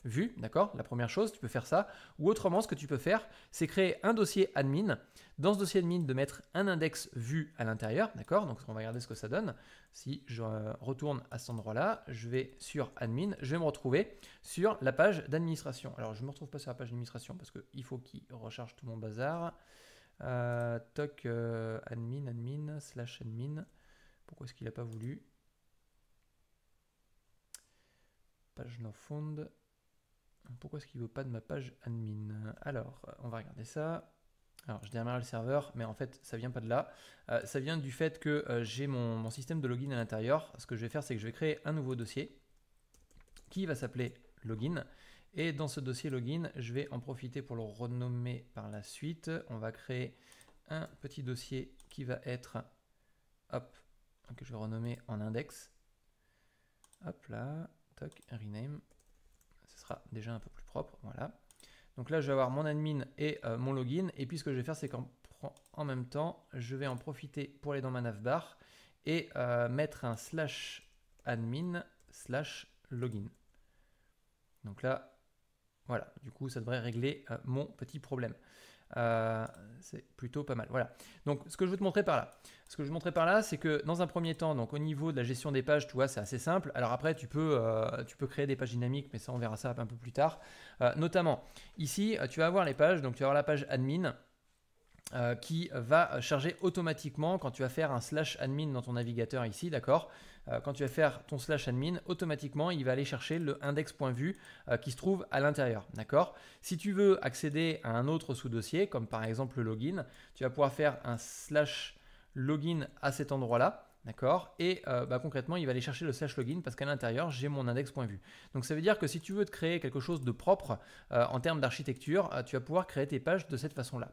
vue, d'accord La première chose, tu peux faire ça. Ou autrement, ce que tu peux faire, c'est créer un dossier admin. Dans ce dossier admin, de mettre un index vu à l'intérieur, d'accord Donc on va regarder ce que ça donne. Si je euh, retourne à cet endroit-là, je vais sur admin, je vais me retrouver sur la page d'administration. Alors je ne me retrouve pas sur la page d'administration parce qu'il faut qu'il recharge tout mon bazar. Euh, toc euh, admin, admin, slash admin. Pourquoi est-ce qu'il n'a pas voulu Page no fund. Pourquoi est-ce qu'il ne veut pas de ma page admin Alors, on va regarder ça. Alors, je démarre le serveur, mais en fait, ça vient pas de là. Euh, ça vient du fait que euh, j'ai mon, mon, système de login à l'intérieur. Ce que je vais faire, c'est que je vais créer un nouveau dossier qui va s'appeler login. Et dans ce dossier login, je vais en profiter pour le renommer par la suite. On va créer un petit dossier qui va être, hop, que je vais renommer en index. Hop là, toc, rename déjà un peu plus propre. Voilà. Donc là, je vais avoir mon admin et euh, mon login. Et puis, ce que je vais faire, c'est qu'en même temps, je vais en profiter pour aller dans ma navbar et euh, mettre un slash admin slash login. Donc là, voilà. Du coup, ça devrait régler euh, mon petit problème. Euh, c'est plutôt pas mal. Voilà. Donc, ce que je veux te montrer par là, ce que je par là, c'est que dans un premier temps, donc au niveau de la gestion des pages, tu vois, c'est assez simple. Alors après, tu peux, euh, tu peux créer des pages dynamiques, mais ça, on verra ça un peu plus tard. Euh, notamment, ici, tu vas avoir les pages. Donc, tu vas avoir la page admin. Euh, qui va charger automatiquement quand tu vas faire un slash admin dans ton navigateur ici, d'accord euh, Quand tu vas faire ton slash admin, automatiquement, il va aller chercher le index.vue vue euh, qui se trouve à l'intérieur, d'accord Si tu veux accéder à un autre sous-dossier, comme par exemple le login, tu vas pouvoir faire un slash login à cet endroit-là, D'accord Et bah, concrètement, il va aller chercher le slash login parce qu'à l'intérieur, j'ai mon index.vue. Donc ça veut dire que si tu veux te créer quelque chose de propre en termes d'architecture, tu vas pouvoir créer tes pages de cette façon-là.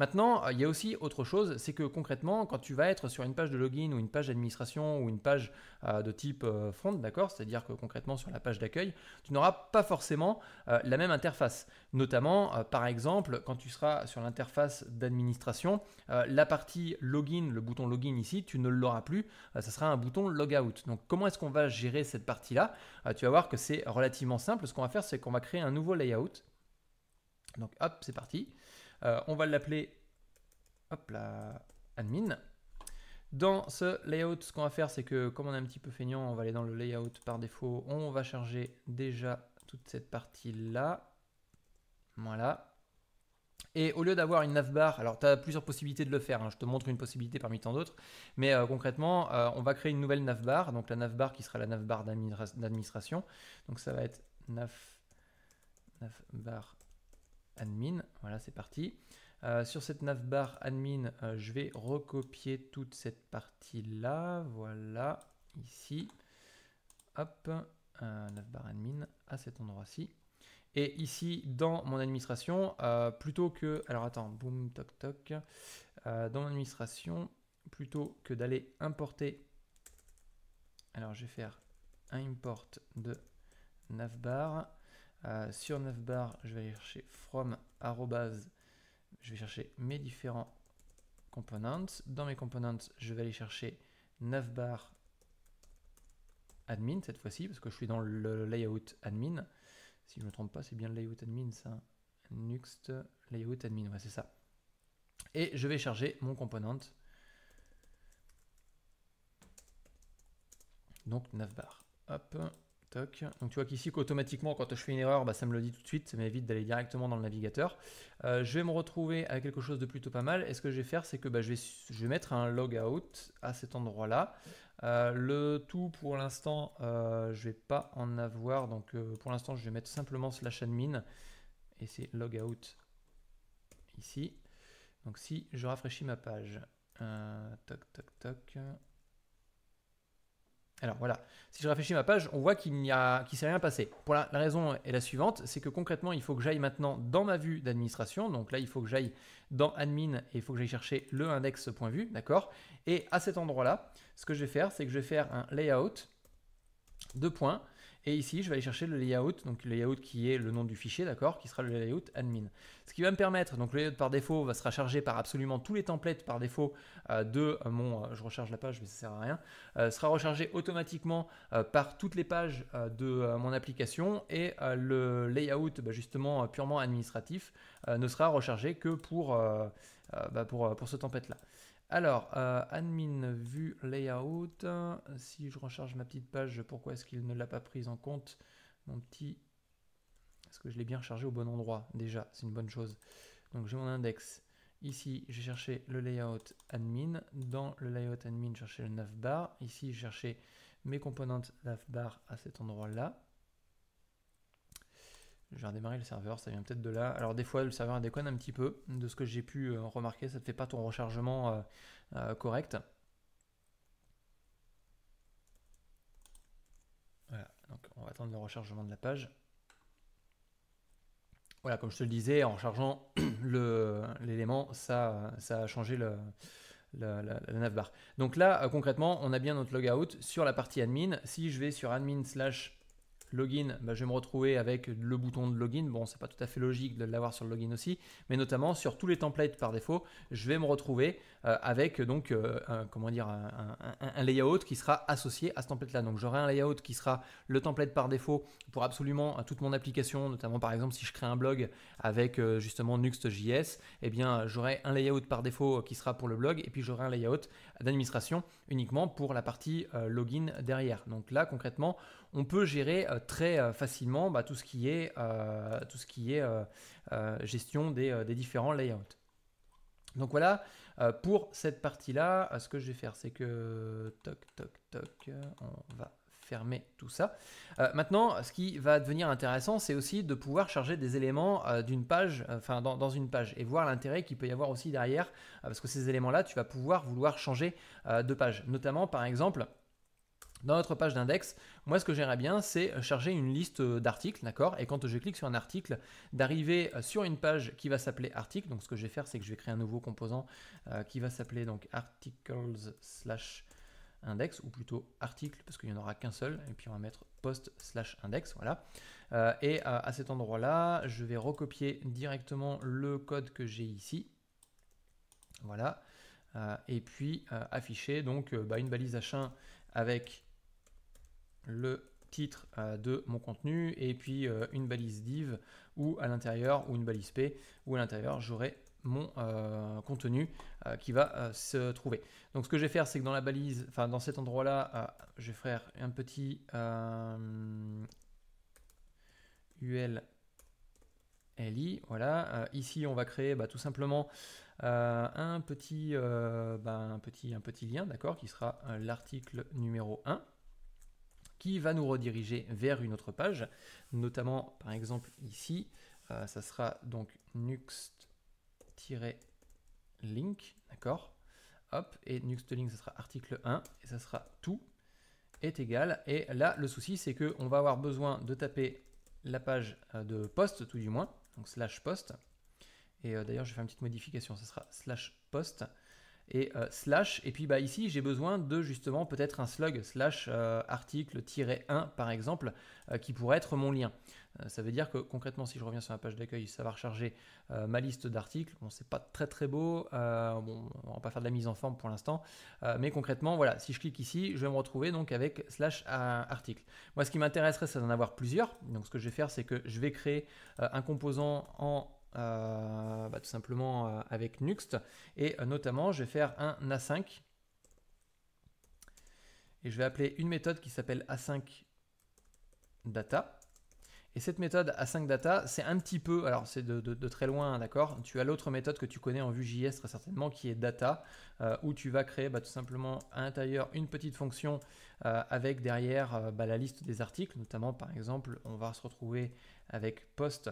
Maintenant, il y a aussi autre chose, c'est que concrètement, quand tu vas être sur une page de login ou une page d'administration ou une page euh, de type euh, front, d'accord, c'est-à-dire que concrètement sur la page d'accueil, tu n'auras pas forcément euh, la même interface. Notamment, par exemple, quand tu seras sur l'interface d'administration, la partie login, le bouton login ici, tu ne l'auras plus, ça sera un bouton logout. Donc comment est-ce qu'on va gérer cette partie-là Tu vas voir que c'est relativement simple. Ce qu'on va faire, c'est qu'on va créer un nouveau layout. Donc hop, c'est parti. Euh, on va l'appeler admin. Dans ce layout, ce qu'on va faire, c'est que comme on est un petit peu feignant, on va aller dans le layout par défaut. On va charger déjà toute cette partie-là. Voilà. Et au lieu d'avoir une navbar, alors tu as plusieurs possibilités de le faire, hein. je te montre une possibilité parmi tant d'autres, mais euh, concrètement, euh, on va créer une nouvelle navbar, donc la navbar qui sera la navbar d'administration. Donc ça va être nav, navbar admin. Voilà, c'est parti. Euh, sur cette navbar admin, euh, je vais recopier toute cette partie-là. Voilà, ici. Hop, euh, navbar admin à cet endroit-ci. Et ici, dans mon administration, plutôt que... Alors attends, boum, toc, toc. dans mon administration, plutôt que d'aller importer... Alors je vais faire un import de navbar. Euh, sur 9 bar je vais aller chercher from arrobase, je vais chercher mes différents components. Dans mes components, je vais aller chercher 9 bar admin cette fois-ci, parce que je suis dans le layout admin. Si je ne me trompe pas, c'est bien le layout admin ça. Nuxt layout admin, ouais, c'est ça. Et je vais charger mon component. Donc 9 bar Hop. Donc tu vois qu'ici, qu'automatiquement, quand je fais une erreur, bah, ça me le dit tout de suite, ça m'évite d'aller directement dans le navigateur. Euh, je vais me retrouver avec quelque chose de plutôt pas mal. Et ce que je vais faire, c'est que bah, je, vais, je, mettre un logout à cet endroit-là. Euh, le tout, pour l'instant, euh, je ne vais pas en avoir. Donc pour l'instant, je vais mettre simplement slash admin. Et c'est logout ici. Donc si je rafraîchis ma page, toc, toc, toc. Alors voilà, si je réfléchis ma page, on voit qu'il n'y a, qu'il s'est rien passé. la, raison est la suivante, c'est que concrètement, il faut que j'aille maintenant dans ma vue d'administration. Donc là, il faut que j'aille dans admin et il faut que j'aille chercher le index.vue, d'accord Et à cet endroit-là, ce que je vais faire, c'est que je vais faire un layout, de points. Et ici, je vais aller chercher le layout, donc le layout qui est le nom du fichier, d'accord, qui sera le layout admin. Ce qui va me permettre, donc le layout par défaut va se recharger par absolument tous les templates par défaut euh, de euh, mon, euh, je recharge la page mais ça sert à rien, sera rechargé automatiquement par toutes les pages de mon application et le layout bah, justement purement administratif ne sera rechargé que pour, bah, pour, pour ce template là. Alors, euh, admin vue layout, si je recharge ma petite page, pourquoi est-ce qu'il ne l'a pas prise en compte Mon petit... Est-ce que je l'ai bien rechargé au bon endroit Déjà, c'est une bonne chose. Donc j'ai mon index. Ici, j'ai cherché le layout admin. Dans le layout admin, j'ai cherché le navbar. Ici, j'ai cherché mes nav navbar à cet endroit-là. Je vais redémarrer le serveur, ça vient peut-être de là. Alors des fois le serveur déconne un petit peu, de ce que j'ai pu euh, remarquer, ça ne fait pas ton rechargement euh, euh, correct. Voilà, donc on va attendre le rechargement de la page. Voilà, comme je te le disais, en rechargeant l'élément, ça, a changé le, la, la, la, navbar. Donc là, concrètement, on a bien notre logout sur la partie admin. Si je vais sur admin slash login, bah, je vais me retrouver avec le bouton de login. Bon, c'est pas tout à fait logique de l'avoir sur le login aussi, mais notamment sur tous les templates par défaut, je vais me retrouver euh, avec euh, donc euh, un, comment dire un, layout qui sera associé à ce template-là. Donc j'aurai un layout qui sera le template par défaut pour absolument toute mon application, notamment par exemple si je crée un blog avec justement Nuxt.js, et eh bien j'aurai un layout par défaut qui sera pour le blog et puis j'aurai un layout d'administration uniquement pour la partie login derrière. Donc là concrètement on peut gérer euh, très euh, facilement bah, tout ce qui est, euh, gestion des, différents layouts. Donc voilà, pour cette partie-là, ce que je vais faire, c'est que... Toc, toc, toc, on va fermer tout ça. maintenant, ce qui va devenir intéressant, c'est aussi de pouvoir charger des éléments d'une page, enfin dans, une page, et voir l'intérêt qu'il peut y avoir aussi derrière, parce que ces éléments-là, tu vas pouvoir vouloir changer de page. Notamment, par exemple, dans notre page d'index, moi ce que j'aimerais bien c'est euh, charger une liste euh, d'articles, d'accord Et quand je clique sur un article, d'arriver euh, sur une page qui va s'appeler article. Donc ce que je vais faire c'est que je vais créer un nouveau composant qui va s'appeler donc articles slash index ou plutôt article parce qu'il n'y en aura qu'un seul et puis on va mettre post slash index voilà et à, cet endroit là je vais recopier directement le code que j'ai ici voilà et puis afficher donc bah, une balise H1 avec le titre euh, de mon contenu et puis euh, une balise div ou à l'intérieur ou une balise p où à l'intérieur j'aurai mon euh, contenu qui va se trouver. Donc ce que je vais faire, c'est que dans la balise, enfin dans cet endroit-là, je vais faire un petit UL LI, voilà. ici, on va créer bah, tout simplement un, petit, bah, un, petit, un petit lien, d'accord, qui sera l'article numéro 1 qui va nous rediriger vers une autre page, notamment par exemple ici, euh, ça sera donc nuxt-link, d'accord Hop, et nuxt-link, ça sera article 1, et ça sera tout est égal. Et là, le souci, c'est qu'on va avoir besoin de taper la page euh, de poste, tout du moins, donc slash post. Et euh, d'ailleurs, je vais faire une petite modification, ça sera slash post et euh, slash. Et puis bah, ici, j'ai besoin de justement peut-être un slug slash euh, article-1 par exemple, euh, qui pourrait être mon lien. ça veut dire que concrètement, si je reviens sur ma page d'accueil, ça va recharger ma liste d'articles. Bon, c'est pas très très beau, bon, on va pas faire de la mise en forme pour l'instant, mais concrètement, voilà, si je clique ici, je vais me retrouver donc avec slash article. Moi, ce qui m'intéresserait, c'est d'en avoir plusieurs. Donc ce que je vais faire, c'est que je vais créer un composant en euh, bah, tout simplement euh, avec Nuxt. Et euh, notamment, je vais faire un A5. Et je vais appeler une méthode qui s'appelle A5 data. Et cette méthode à 5 data, c'est un petit peu, alors c'est de, très loin, d'accord Tu as l'autre méthode que tu connais en Vue.js très certainement qui est data, euh, où tu vas créer bah, tout simplement à l'intérieur une petite fonction euh, avec derrière euh, bah, la liste des articles, notamment par exemple, on va se retrouver avec post,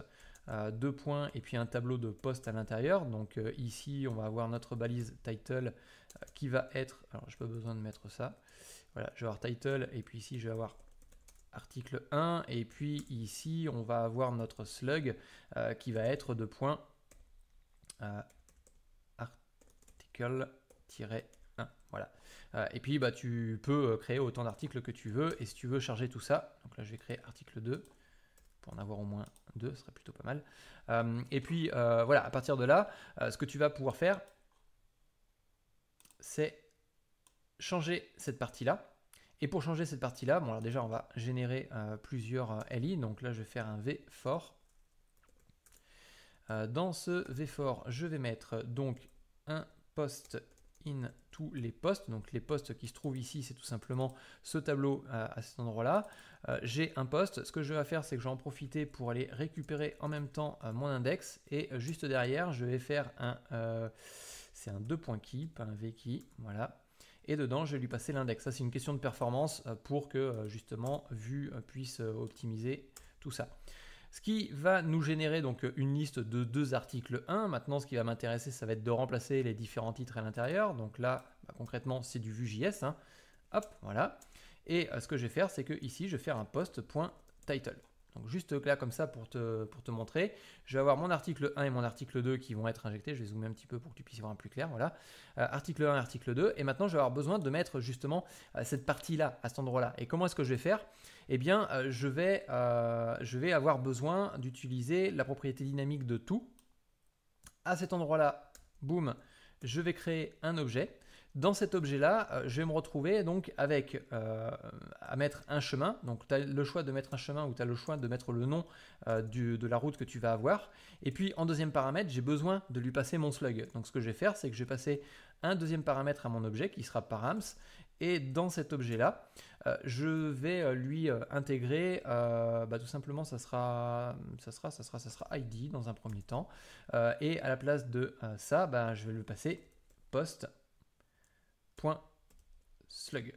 deux points et puis un tableau de post à l'intérieur. Donc ici, on va avoir notre balise title qui va être, alors je n'ai pas besoin de mettre ça, voilà, je vais avoir title et puis ici, je vais avoir article 1, et puis ici, on va avoir notre slug euh, qui va être de points euh, article-1. Voilà. Euh, et puis, bah, tu peux créer autant d'articles que tu veux, et si tu veux charger tout ça, donc là, je vais créer article 2, pour en avoir au moins deux, ce serait plutôt pas mal. et puis, voilà, à partir de là, ce que tu vas pouvoir faire, c'est changer cette partie-là, et pour changer cette partie-là, bon alors déjà on va générer euh, plusieurs euh, LI, donc là je vais faire un V fort. Euh, dans ce V fort, je vais mettre donc un post in tous les postes. Donc les postes qui se trouvent ici, c'est tout simplement ce tableau à cet endroit-là. j'ai un post, Ce que je vais faire, c'est que j'en vais profiter pour aller récupérer en même temps mon index. Et juste derrière, je vais faire un... c'est un 2.key, pas un qui Voilà et dedans je vais lui passer l'index. Ça c'est une question de performance euh, pour que euh, justement Vue euh, puisse optimiser tout ça. Ce qui va nous générer donc une liste de deux articles 1. Maintenant, ce qui va m'intéresser, ça va être de remplacer les différents titres à l'intérieur. Donc là, bah, concrètement, c'est du Vue.js. Hein. Hop, voilà. Et ce que je vais faire, c'est que ici, je vais faire un post.title juste là comme ça pour te, pour te montrer, je vais avoir mon article 1 et mon article 2 qui vont être injectés, je vais zoomer un petit peu pour que tu puisses voir un plus clair, voilà. Euh, article 1, article 2, et maintenant je vais avoir besoin de mettre justement euh, cette partie-là, à cet endroit-là. Et comment est-ce que je vais faire Eh bien euh, je, vais, je vais avoir besoin d'utiliser la propriété dynamique de tout. À cet endroit-là, boum, je vais créer un objet dans cet objet-là, euh, je vais me retrouver donc avec euh, à mettre un chemin. Donc tu as le choix de mettre un chemin ou tu as le choix de mettre le nom euh, de la route que tu vas avoir. Et puis en deuxième paramètre, j'ai besoin de lui passer mon slug. Donc ce que je vais faire, c'est que je vais passer un deuxième paramètre à mon objet qui sera params. Et dans cet objet-là, je vais lui intégrer, bah, tout simplement, ça sera, ça sera, ça sera, ça sera ID dans un premier temps. et à la place de ça, bah, je vais le passer post .slug. slug.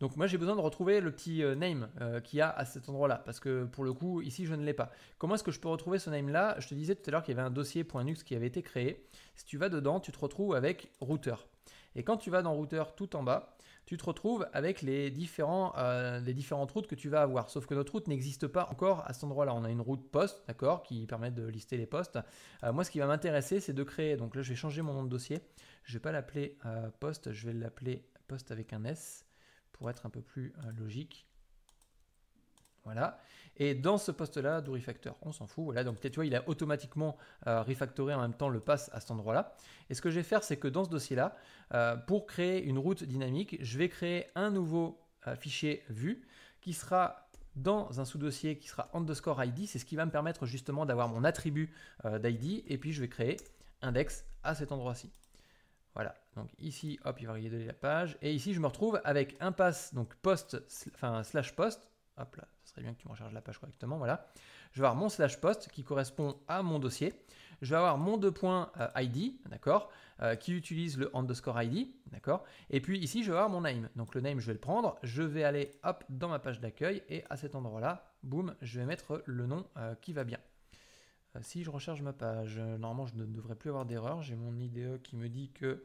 Donc moi j'ai besoin de retrouver le petit euh, name euh, qu'il y a à cet endroit-là, parce que pour le coup ici je ne l'ai pas. Comment est-ce que je peux retrouver ce name-là Je te disais tout à l'heure qu'il y avait un dossier .nux qui avait été créé. Si tu vas dedans, tu te retrouves avec router. Et quand tu vas dans router tout en bas, tu te retrouves avec les, différents, euh, les différentes routes que tu vas avoir. Sauf que notre route n'existe pas encore à cet endroit-là. On a une route poste, d'accord, qui permet de lister les postes. Euh, moi, ce qui va m'intéresser, c'est de créer. Donc là, je vais changer mon nom de dossier. Je ne vais pas l'appeler euh, poste, je vais l'appeler poste avec un S pour être un peu plus logique. Voilà. Et dans ce poste-là, do refactor, on s'en fout. Voilà. Donc tu vois, il a automatiquement euh, refactoré en même temps le pass à cet endroit-là. Et ce que je vais faire, c'est que dans ce dossier-là, euh, pour créer une route dynamique, je vais créer un nouveau euh, fichier vue qui sera dans un sous-dossier qui sera underscore ID. C'est ce qui va me permettre justement d'avoir mon attribut d'ID. Et puis je vais créer index à cet endroit-ci. Voilà, donc ici, hop, il va regarder la page. Et ici, je me retrouve avec un pass, donc post, enfin slash post, hop là, ça serait bien que tu me recharges la page correctement, voilà. Je vais avoir mon slash post qui correspond à mon dossier. Je vais avoir mon deux points euh, ID, d'accord, euh, qui utilise le underscore ID, d'accord. Et puis ici, je vais avoir mon name. Donc le name, je vais le prendre. Je vais aller, hop, dans ma page d'accueil et à cet endroit-là, boum, je vais mettre le nom euh, qui va bien. si je recharge ma page, normalement, je ne devrais plus avoir d'erreur. J'ai mon IDE qui me dit que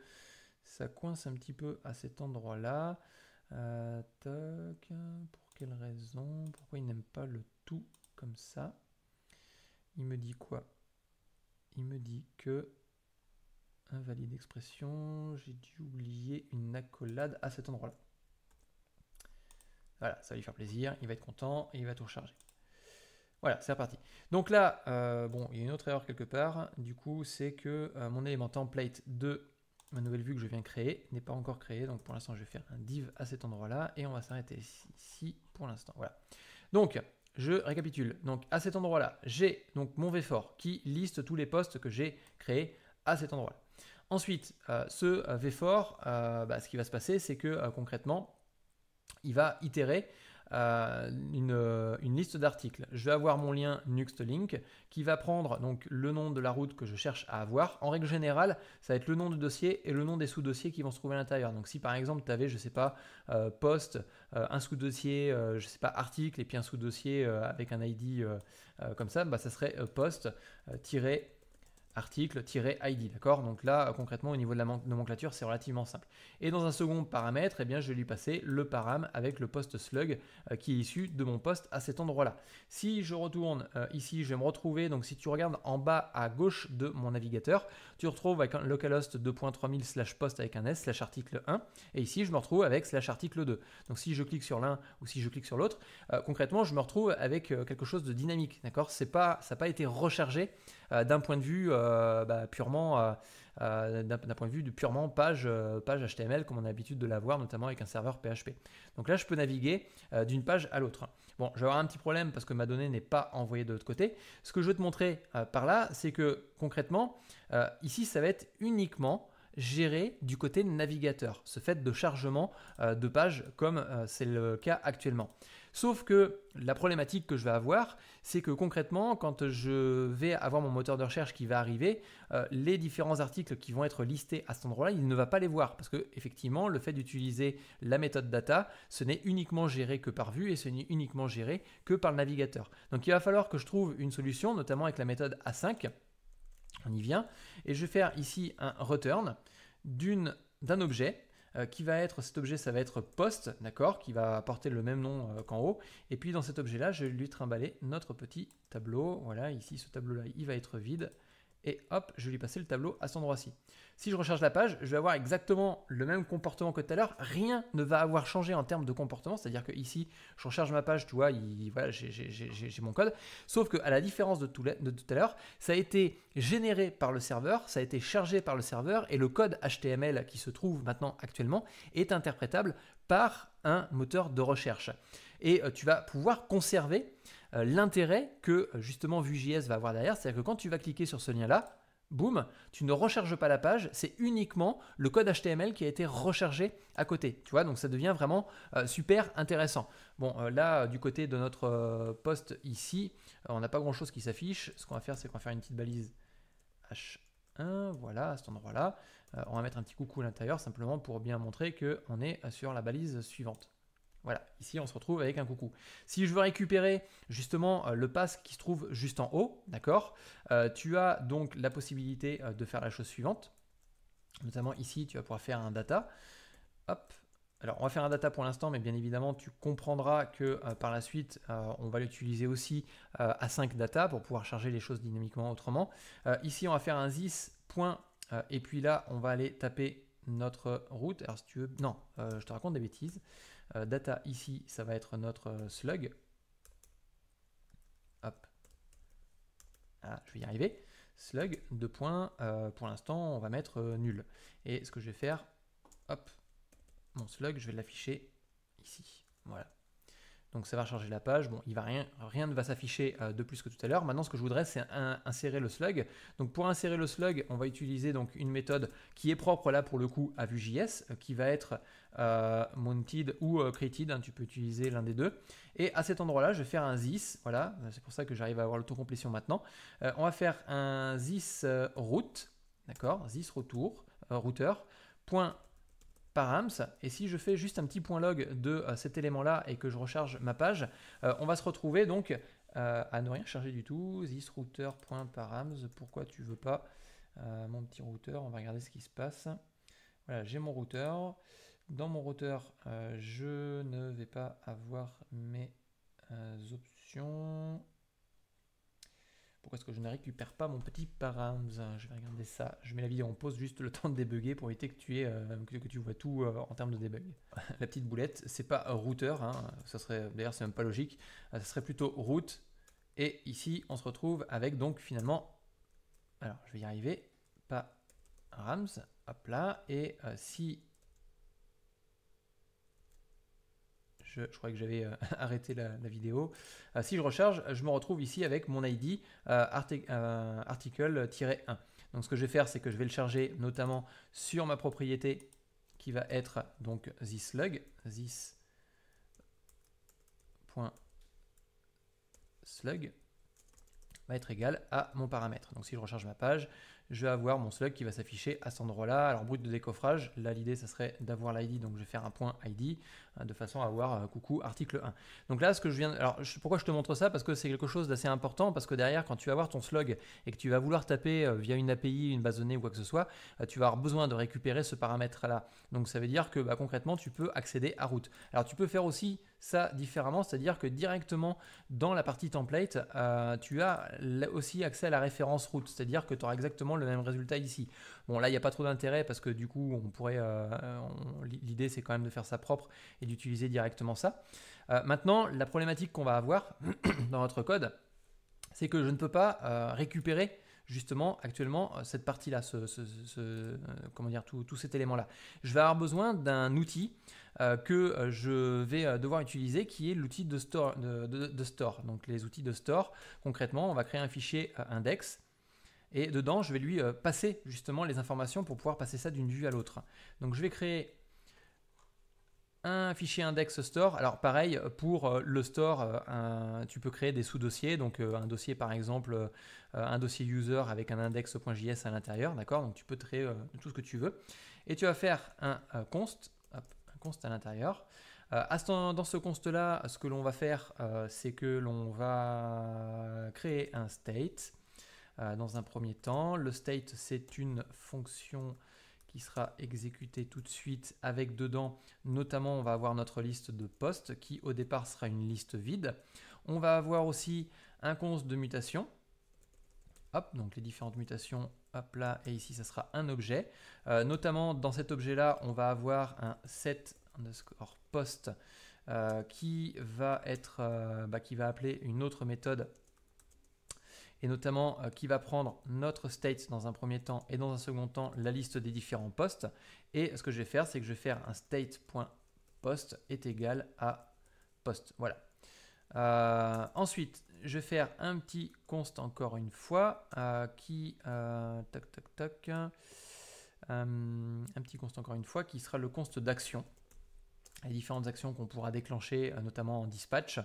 ça coince un petit peu à cet endroit-là quelle raison Pourquoi il n'aime pas le tout comme ça Il me dit quoi Il me dit que invalide expression, j'ai dû oublier une accolade à cet endroit-là. Voilà, ça va lui faire plaisir, il va être content et il va tout recharger. Voilà, c'est reparti. Donc là, euh, bon, il y a une autre erreur quelque part. Du coup, c'est que euh, mon élément template de ma nouvelle vue que je viens de créer n'est pas encore créé. Donc pour l'instant, je vais faire un div à cet endroit-là et on va s'arrêter ici pour l'instant. Voilà. Donc, je récapitule. Donc, à cet endroit-là, j'ai donc mon VFOR qui liste tous les postes que j'ai créés à cet endroit Ensuite, euh, ce euh, V4, euh, bah, ce qui va se passer, c'est que concrètement, il va itérer euh, euh, une, liste d'articles. Je vais avoir mon lien Nuxtlink qui va prendre donc le nom de la route que je cherche à avoir. En règle générale, ça va être le nom du dossier et le nom des sous-dossiers qui vont se trouver à l'intérieur. Donc si par exemple tu avais, je sais pas, euh, post, un sous-dossier, je sais pas, article et puis un sous-dossier avec un ID comme ça, bah, ça serait post article-id, d'accord Donc là, concrètement, au niveau de la nomenclature, c'est relativement simple. Et dans un second paramètre, et eh bien, je vais lui passer le param avec le post slug euh, qui est issu de mon poste à cet endroit-là. Si je retourne euh, ici, je vais me retrouver, donc si tu regardes en bas à gauche de mon navigateur, tu retrouves avec un localhost 2.3000 slash post avec un S slash article 1, et ici, je me retrouve avec slash article 2. Donc si je clique sur l'un ou si je clique sur l'autre, euh, concrètement, je me retrouve avec quelque chose de dynamique, d'accord C'est pas, Ça n'a pas été rechargé d'un point de vue euh, bah, purement euh, euh, d'un point de vue de purement page, page HTML comme on a l'habitude de l'avoir, notamment avec un serveur PHP. Donc là, je peux naviguer d'une page à l'autre. Bon, je vais avoir un petit problème parce que ma donnée n'est pas envoyée de l'autre côté. Ce que je veux te montrer par là, c'est que concrètement, ici, ça va être uniquement géré du côté navigateur, ce fait de chargement de page comme c'est le cas actuellement. Sauf que la problématique que je vais avoir, c'est que concrètement, quand je vais avoir mon moteur de recherche qui va arriver, euh, les différents articles qui vont être listés à cet endroit-là, il ne va pas les voir parce que effectivement, le fait d'utiliser la méthode data, ce n'est uniquement géré que par vue et ce n'est uniquement géré que par le navigateur. Donc il va falloir que je trouve une solution, notamment avec la méthode A5. On y vient et je vais faire ici un return d'un objet euh, qui va être, cet objet, ça va être post, d'accord, qui va porter le même nom euh, qu'en haut. Et puis dans cet objet-là, je vais lui trimballer notre petit tableau. Voilà, ici, ce tableau-là, il va être vide et hop, je lui passer le tableau à son droit ci Si je recharge la page, je vais avoir exactement le même comportement que tout à l'heure. Rien ne va avoir changé en termes de comportement, c'est-à-dire que ici, je recharge ma page, tu vois, j'ai mon code. Sauf qu'à la différence de tout à l'heure, ça a été généré par le serveur, ça a été chargé par le serveur et le code HTML qui se trouve maintenant actuellement est interprétable par un moteur de recherche. Et euh, tu vas pouvoir conserver euh, l'intérêt que justement Vue.js va avoir derrière. C'est-à-dire que quand tu vas cliquer sur ce lien-là, boum, tu ne recharges pas la page, c'est uniquement le code HTML qui a été rechargé à côté. Tu vois, donc ça devient vraiment euh, super intéressant. Bon, euh, là, du côté de notre poste ici, on n'a pas grand-chose qui s'affiche. Ce qu'on va faire, c'est qu'on va faire une petite balise H1, voilà, à cet endroit-là. on va mettre un petit coucou à l'intérieur, simplement pour bien montrer qu'on est sur la balise suivante. Voilà, ici on se retrouve avec un coucou. Si je veux récupérer justement euh, le pass qui se trouve juste en haut, d'accord, euh, tu as donc la possibilité euh, de faire la chose suivante. Notamment ici, tu vas pouvoir faire un data. Hop. Alors on va faire un data pour l'instant, mais bien évidemment tu comprendras que par la suite on va l'utiliser aussi à 5 data pour pouvoir charger les choses dynamiquement autrement. ici on va faire un zis point et puis là on va aller taper notre route. Alors si tu veux, non, je te raconte des bêtises. Euh, data ici, ça va être notre euh, slug. Hop. Ah, je vais y arriver. Slug, deux points. Euh, pour l'instant, on va mettre nul. Et ce que je vais faire, hop, mon slug, je vais l'afficher ici. Voilà. Donc ça va recharger la page. Bon, il va rien, rien ne va s'afficher euh, de plus que tout à l'heure. Maintenant, ce que je voudrais, c'est insérer le slug. Donc pour insérer le slug, on va utiliser donc une méthode qui est propre là pour le coup à Vue.js, euh, qui va être euh, mounted ou created. Hein. tu peux utiliser l'un des deux. Et à cet endroit-là, je vais faire un zis. Voilà, c'est pour ça que j'arrive à avoir l'autocomplétion maintenant. on va faire un zis route, d'accord, zis retour, routeur par Et si je fais juste un petit point log de euh, cet élément-là et que je recharge ma page, euh, on va se retrouver donc euh, à ne rien charger du tout. This router.params, pourquoi tu veux pas mon petit routeur On va regarder ce qui se passe. Voilà, j'ai mon routeur. Dans mon routeur, je ne vais pas avoir mes options. Pourquoi est-ce que je ne récupère pas mon petit params Je vais regarder ça. Je mets la vidéo en pause juste le temps de débugger pour éviter que tu, aies, euh, que, tu vois tout euh, en termes de debug. la petite boulette, c'est pas routeur, hein, ça serait d'ailleurs c'est même pas logique, euh, ça serait plutôt route. Et ici, on se retrouve avec donc finalement, alors je vais y arriver, pas rams, hop là, et si je, crois que j'avais euh, arrêté la, vidéo. Euh, si je recharge, je me retrouve ici avec mon ID euh, article-1. Donc ce que je vais faire, c'est que je vais le charger notamment sur ma propriété qui va être donc this slug, slug va être égal à mon paramètre. Donc si je recharge ma page, je vais avoir mon slug qui va s'afficher à cet endroit-là. Alors brut de décoffrage, là l'idée ça serait d'avoir l'ID, donc je vais faire un point ID hein, de façon à avoir euh, coucou article 1. Donc là ce que je viens, alors pourquoi je te montre ça Parce que c'est quelque chose d'assez important parce que derrière quand tu vas avoir ton slug et que tu vas vouloir taper euh, via une API, une base de données ou quoi que ce soit, euh, tu vas avoir besoin de récupérer ce paramètre là. Donc ça veut dire que bah, concrètement tu peux accéder à route. Alors tu peux faire aussi ça différemment, c'est-à-dire que directement dans la partie template, euh, tu as aussi accès à la référence route, c'est-à-dire que tu auras exactement le même résultat ici. Bon là, il n'y a pas trop d'intérêt parce que du coup, on pourrait, euh, l'idée c'est quand même de faire ça propre et d'utiliser directement ça. Euh, maintenant, la problématique qu'on va avoir dans notre code, c'est que je ne peux pas récupérer justement actuellement euh, cette partie-là, ce, euh, comment dire, tout, cet élément-là. Je vais avoir besoin d'un outil euh, que je vais devoir utiliser qui est l'outil de store, de store. Donc les outils de store, concrètement, on va créer un fichier index. Et dedans, je vais lui passer justement les informations pour pouvoir passer ça d'une vue à l'autre. Donc je vais créer un fichier index store. Alors pareil, pour euh, le store, euh, tu peux créer des sous-dossiers, donc euh, un dossier par exemple, un dossier user avec un index.js à l'intérieur, d'accord Donc tu peux créer tout ce que tu veux. Et tu vas faire un const, un const à l'intérieur. dans ce const-là, ce que l'on va faire, c'est que l'on va créer un state dans un premier temps. Le state, c'est une fonction sera exécuté tout de suite avec dedans, notamment on va avoir notre liste de postes qui au départ sera une liste vide. On va avoir aussi un const de mutation. Hop, donc les différentes mutations, hop là, et ici ça sera un objet. Euh, notamment dans cet objet là, on va avoir un set underscore post euh, qui va être, euh, bah, qui va appeler une autre méthode et notamment euh, qui va prendre notre state dans un premier temps et dans un second temps la liste des différents postes. Et ce que je vais faire, c'est que je vais faire un state.post est égal à post. Voilà. Euh, ensuite, je vais faire un petit const encore une fois euh, qui tac tac tac un petit const encore une fois qui sera le const d'action les différentes actions qu'on pourra déclencher, notamment en dispatch.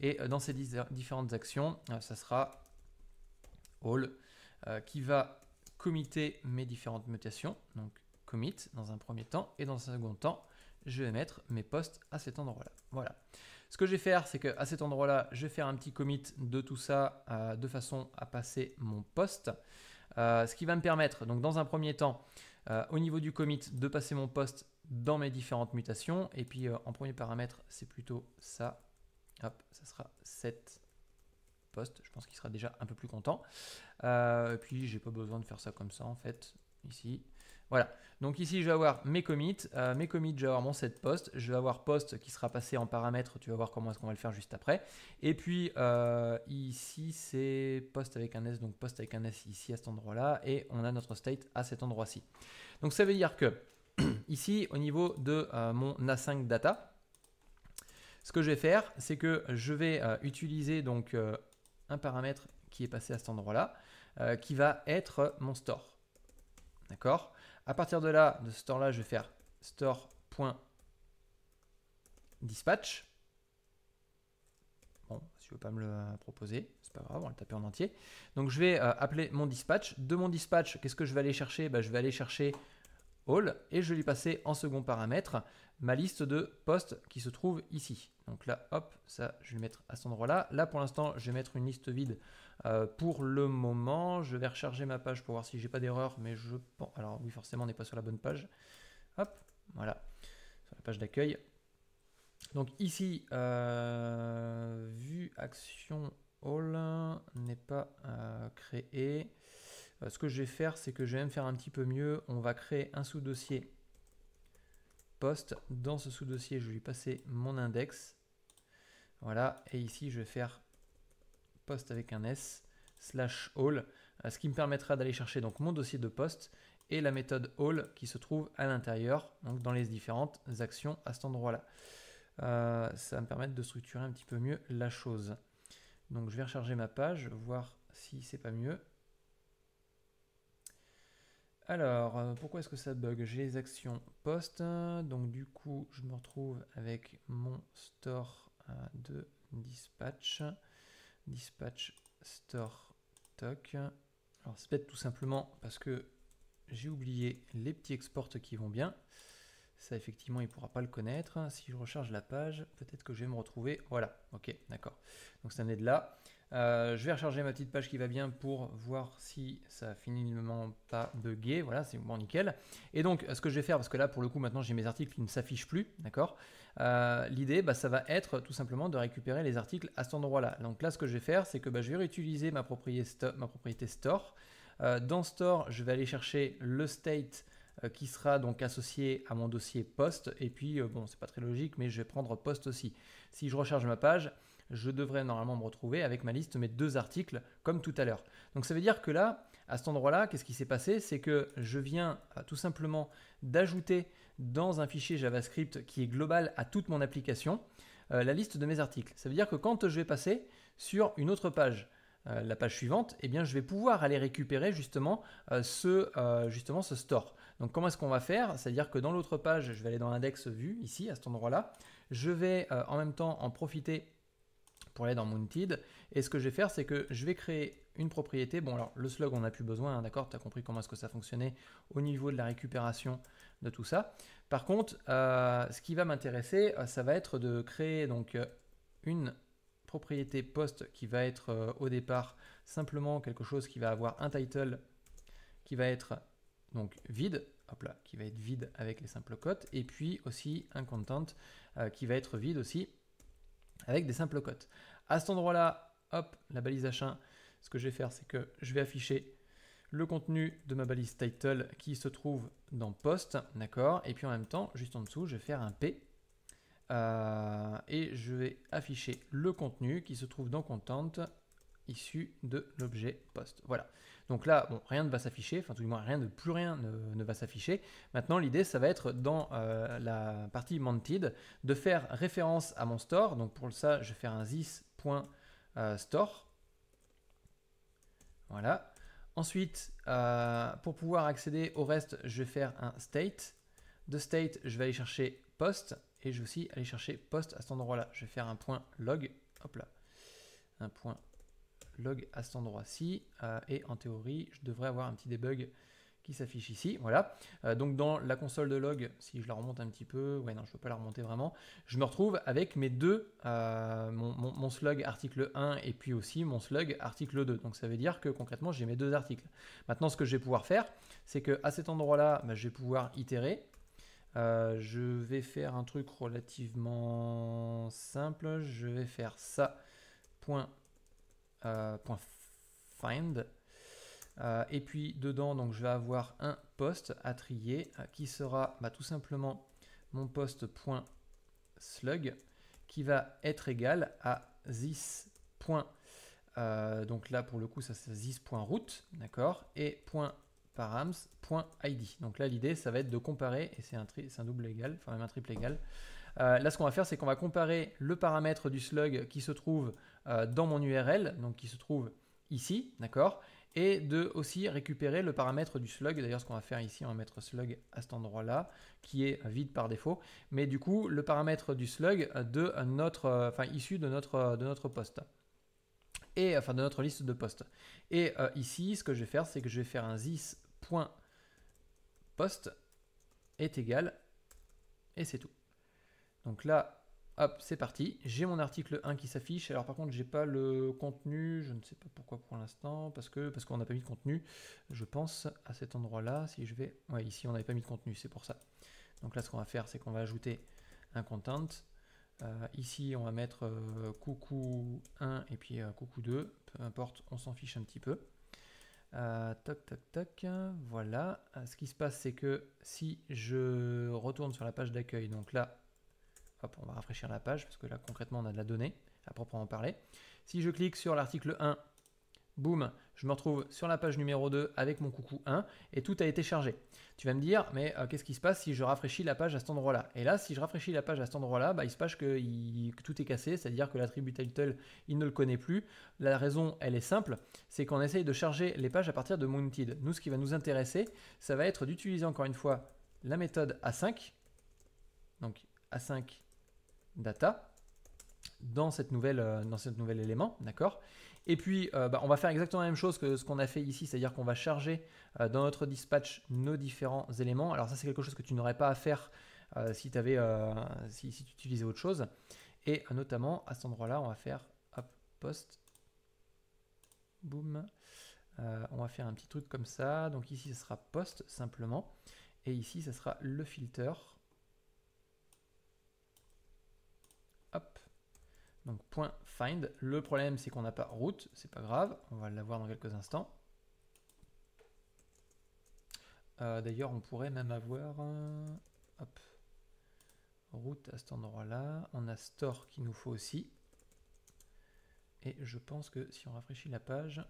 Et dans ces différentes actions, ça sera all euh, qui va committer mes différentes mutations. Donc commit dans un premier temps et dans un second temps, je vais mettre mes posts à cet endroit-là. Voilà. Ce que je vais faire, c'est qu'à cet endroit-là, je vais faire un petit commit de tout ça euh, de façon à passer mon poste. Euh, ce qui va me permettre, donc dans un premier temps, au niveau du commit, de passer mon poste dans mes différentes mutations. Et puis en premier paramètre, c'est plutôt ça. Hop, ça sera 7 je pense qu'il sera déjà un peu plus content. Euh, puis, j'ai pas besoin de faire ça comme ça, en fait, ici. Voilà, donc ici je vais avoir mes commits, euh, mes commits je vais avoir mon set post, je vais avoir post qui sera passé en paramètres, tu vas voir comment est-ce qu'on va le faire juste après. Et puis euh, ici c'est post avec un S, donc post avec un S ici à cet endroit-là, et on a notre state à cet endroit-ci. Donc ça veut dire que ici au niveau de mon async 5 data, ce que je vais faire, c'est que je vais utiliser donc paramètre qui est passé à cet endroit-là, euh, qui va être mon store. D'accord À partir de là, de ce store-là, je vais faire store store.dispatch. Bon, si je veux pas me le proposer, c'est pas grave, on va le taper en entier. Donc je vais euh, appeler mon dispatch. De mon dispatch, qu'est-ce que je vais aller chercher bah, Je vais aller chercher et je vais lui passer en second paramètre ma liste de postes qui se trouve ici. Donc là, hop, ça, je vais le mettre à cet endroit-là. Là, pour l'instant, je vais mettre une liste vide euh, pour le moment. Je vais recharger ma page pour voir si j'ai pas d'erreur, mais je pense... Alors oui, forcément, on n'est pas sur la bonne page. Hop, voilà, sur la page d'accueil. Donc ici, euh, vue action all n'est pas euh, créée. Euh, ce que je vais faire, c'est que je vais même faire un petit peu mieux. On va créer un sous-dossier post. Dans ce sous-dossier, je vais lui passer mon index. Voilà, et ici, je vais faire post avec un S, slash all, euh, ce qui me permettra d'aller chercher donc mon dossier de post et la méthode all qui se trouve à l'intérieur, donc dans les différentes actions à cet endroit-là. Euh, ça va me permettre de structurer un petit peu mieux la chose. Donc je vais recharger ma page, voir si c'est pas mieux. Alors, euh, pourquoi est-ce que ça bug J'ai les actions post, hein, donc du coup, je me retrouve avec mon store euh, de dispatch, dispatch store toc. Alors, c'est peut-être tout simplement parce que j'ai oublié les petits exports qui vont bien. Ça, effectivement, il ne pourra pas le connaître. Hein. Si je recharge la page, peut-être que je vais me retrouver. Voilà, ok, d'accord. Donc, ça est de là. Euh, je vais recharger ma petite page qui va bien pour voir si ça finit finalement pas bugué. Voilà, c'est bon, nickel. Et donc, ce que je vais faire, parce que là, pour le coup, maintenant, j'ai mes articles qui ne s'affichent plus, d'accord euh, L'idée, bah, ça va être tout simplement de récupérer les articles à cet endroit-là. Donc là, ce que je vais faire, c'est que bah, je vais réutiliser ma propriété, store. Euh, dans store, je vais aller chercher le state qui sera donc associé à mon dossier post. Et puis, bon, c'est pas très logique, mais je vais prendre post aussi. Si je recharge ma page, je devrais normalement me retrouver avec ma liste, mes deux articles, comme tout à l'heure. Donc ça veut dire que là, à cet endroit-là, qu'est-ce qui s'est passé C'est que je viens euh, tout simplement d'ajouter dans un fichier JavaScript qui est global à toute mon application, euh, la liste de mes articles. Ça veut dire que quand je vais passer sur une autre page, euh, la page suivante, eh bien, je vais pouvoir aller récupérer justement, ce, justement ce store. Donc comment est-ce qu'on va faire C'est-à-dire que dans l'autre page, je vais aller dans l'index vue ici, à cet endroit-là. Je vais en même temps en profiter pour aller dans Mounted. Et ce que je vais faire, c'est que je vais créer une propriété. Bon, alors le slug, on n'a plus besoin, hein, d'accord Tu as compris comment est-ce que ça fonctionnait au niveau de la récupération de tout ça. Par contre, euh, ce qui va m'intéresser, euh, ça va être de créer donc euh, une propriété post qui va être au départ simplement quelque chose qui va avoir un title qui va être donc vide, hop là, qui va être vide avec les simples cotes, et puis aussi un content qui va être vide aussi avec des simples cotes. À cet endroit-là, hop, la balise H1, ce que je vais faire, c'est que je vais afficher le contenu de ma balise title qui se trouve dans post, d'accord Et puis en même temps, juste en dessous, je vais faire un P euh, et je vais afficher le contenu qui se trouve dans content issu de l'objet post. Voilà. Donc là, bon, rien ne va s'afficher, enfin tout du moins rien de plus rien ne, va s'afficher. Maintenant, l'idée, ça va être dans euh, la partie mounted de faire référence à mon store. Donc pour ça, je vais faire un this.store. Euh, voilà. Ensuite, euh, pour pouvoir accéder au reste, je vais faire un state. De state, je vais aller chercher post et je vais aussi aller chercher post à cet endroit-là. Je vais faire un point log. Hop là. Un point log à cet endroit-ci. Euh, et en théorie, je devrais avoir un petit debug qui s'affiche ici. Voilà. Euh, donc dans la console de log, si je la remonte un petit peu, ouais non, je peux pas la remonter vraiment, je me retrouve avec mes deux, euh, mon, slug article 1 et puis aussi mon slug article 2. Donc ça veut dire que concrètement, j'ai mes deux articles. Maintenant, ce que je vais pouvoir faire, c'est que à cet endroit-là, bah, je vais pouvoir itérer. je vais faire un truc relativement simple. Je vais faire ça. Point euh, point find. Euh, et puis dedans, donc, je vais avoir un poste à trier euh, qui sera bah, tout simplement mon poste .slug qui va être égal à this. Euh, donc là, pour le coup, ça c'est route d'accord Et point params.id. Donc là, l'idée, ça va être de comparer, et c'est un, un, double égal, enfin même un triple égal. là, ce qu'on va faire, c'est qu'on va comparer le paramètre du slug qui se trouve euh, dans mon URL, donc qui se trouve ici, d'accord Et de aussi récupérer le paramètre du slug. D'ailleurs, ce qu'on va faire ici, on va mettre slug à cet endroit-là, qui est vide par défaut. Mais du coup, le paramètre du slug de notre, euh, enfin, issu de notre, euh, de notre poste. Et, enfin, de notre liste de postes. Et ici, ce que je vais faire, c'est que je vais faire un zis.post est égal, et c'est tout. Donc là, Hop, c'est parti. J'ai mon article 1 qui s'affiche. Alors par contre, j'ai pas le contenu. Je ne sais pas pourquoi pour l'instant, parce que parce qu'on n'a pas mis de contenu. Je pense à cet endroit-là. Si je vais, ouais, ici on n'avait pas mis de contenu, c'est pour ça. Donc là, ce qu'on va faire, c'est qu'on va ajouter un content. Euh, ici, on va mettre euh, coucou 1 et puis euh, coucou 2. Peu importe, on s'en fiche un petit peu. toc, toc, toc. Voilà. Ce qui se passe, c'est que si je retourne sur la page d'accueil, donc là, on va rafraîchir la page parce que là concrètement on a de la donnée à proprement parler. Si je clique sur l'article 1, boum, je me retrouve sur la page numéro 2 avec mon coucou 1 et tout a été chargé. Tu vas me dire, mais euh, qu'est-ce qui se passe si je rafraîchis la page à cet endroit-là Et là, si je rafraîchis la page à cet endroit-là, bah, il se passe que, que tout est cassé, c'est-à-dire que l'attribut title, il ne le connaît plus. La raison, elle est simple, c'est qu'on essaye de charger les pages à partir de mounted. Nous, ce qui va nous intéresser, ça va être d'utiliser encore une fois la méthode A5, donc A5 data dans, cette nouvelle, euh, dans ce nouvel élément, d'accord Et puis, euh, bah, on va faire exactement la même chose que ce qu'on a fait ici, c'est-à-dire qu'on va charger euh, dans notre dispatch nos différents éléments. Alors ça, c'est quelque chose que tu n'aurais pas à faire si si, avais, si, tu utilisais autre chose. Et notamment, à cet endroit-là, on va faire hop, post, boom on va faire un petit truc comme ça. Donc ici, ce sera post simplement. Et ici, ce sera le filter Hop. Donc point find. Le problème c'est qu'on n'a pas route, c'est pas grave, on va l'avoir dans quelques instants. Euh, d'ailleurs on pourrait même avoir euh, route à cet endroit là. On a store qu'il nous faut aussi. Et je pense que si on rafraîchit la page,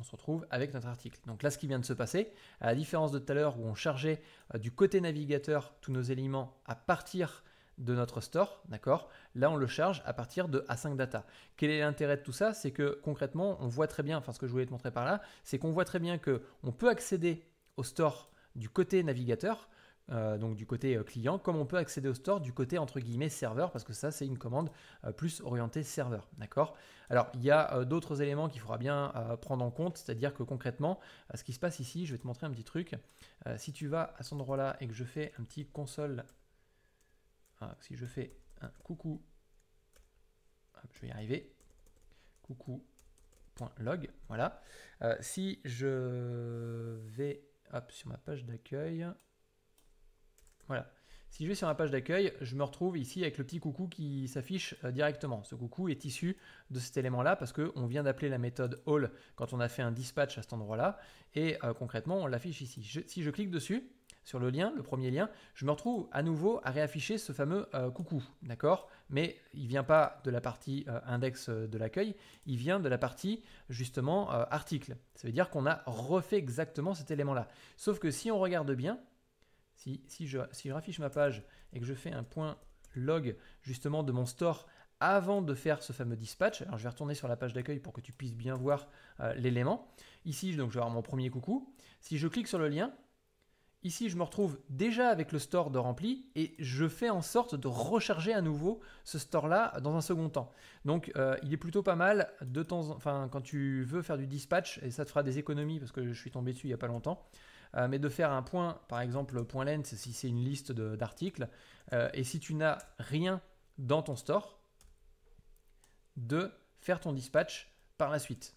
on se retrouve avec notre article. Donc là, ce qui vient de se passer, à la différence de tout à l'heure où on chargeait euh, du côté navigateur tous nos éléments à partir de notre store, d'accord Là, on le charge à partir de A5 Data. Quel est l'intérêt de tout ça C'est que concrètement, on voit très bien, enfin ce que je voulais te montrer par là, c'est qu'on voit très bien que on peut accéder au store du côté navigateur, euh, donc du côté euh, client, comme on peut accéder au store du côté entre guillemets serveur, parce que ça c'est une commande euh, plus orientée serveur, d'accord Alors il y a d'autres éléments qu'il faudra bien prendre en compte, c'est-à-dire que concrètement, ce qui se passe ici, je vais te montrer un petit truc. si tu vas à cet endroit-là et que je fais un petit console ah, si je fais un coucou, je vais y arriver, coucou.log, voilà. Euh, si je vais sur ma page d'accueil, voilà. Si je vais sur ma page d'accueil, je me retrouve ici avec le petit coucou qui s'affiche euh, directement. Ce coucou est issu de cet élément-là parce qu'on vient d'appeler la méthode all quand on a fait un dispatch à cet endroit-là. Et euh, concrètement, on l'affiche ici. si je clique dessus, sur le lien, le premier lien, je me retrouve à nouveau à réafficher ce fameux euh, coucou, d'accord Mais il vient pas de la partie euh, index euh, de l'accueil, il vient de la partie justement article. Ça veut dire qu'on a refait exactement cet élément-là. Sauf que si on regarde bien, si, si, je, si je raffiche ma page et que je fais un point log justement de mon store avant de faire ce fameux dispatch. Alors je vais retourner sur la page d'accueil pour que tu puisses bien voir l'élément. Ici, donc, je vais avoir mon premier coucou. Si je clique sur le lien, Ici, je me retrouve déjà avec le store de rempli et je fais en sorte de recharger à nouveau ce store-là dans un second temps. Donc, euh, il est plutôt pas mal de temps, enfin, quand tu veux faire du dispatch, et ça te fera des économies parce que je suis tombé dessus il n'y a pas longtemps, euh, mais de faire un point, par exemple, point lens si c'est une liste d'articles, euh, et si tu n'as rien dans ton store, de faire ton dispatch par la suite.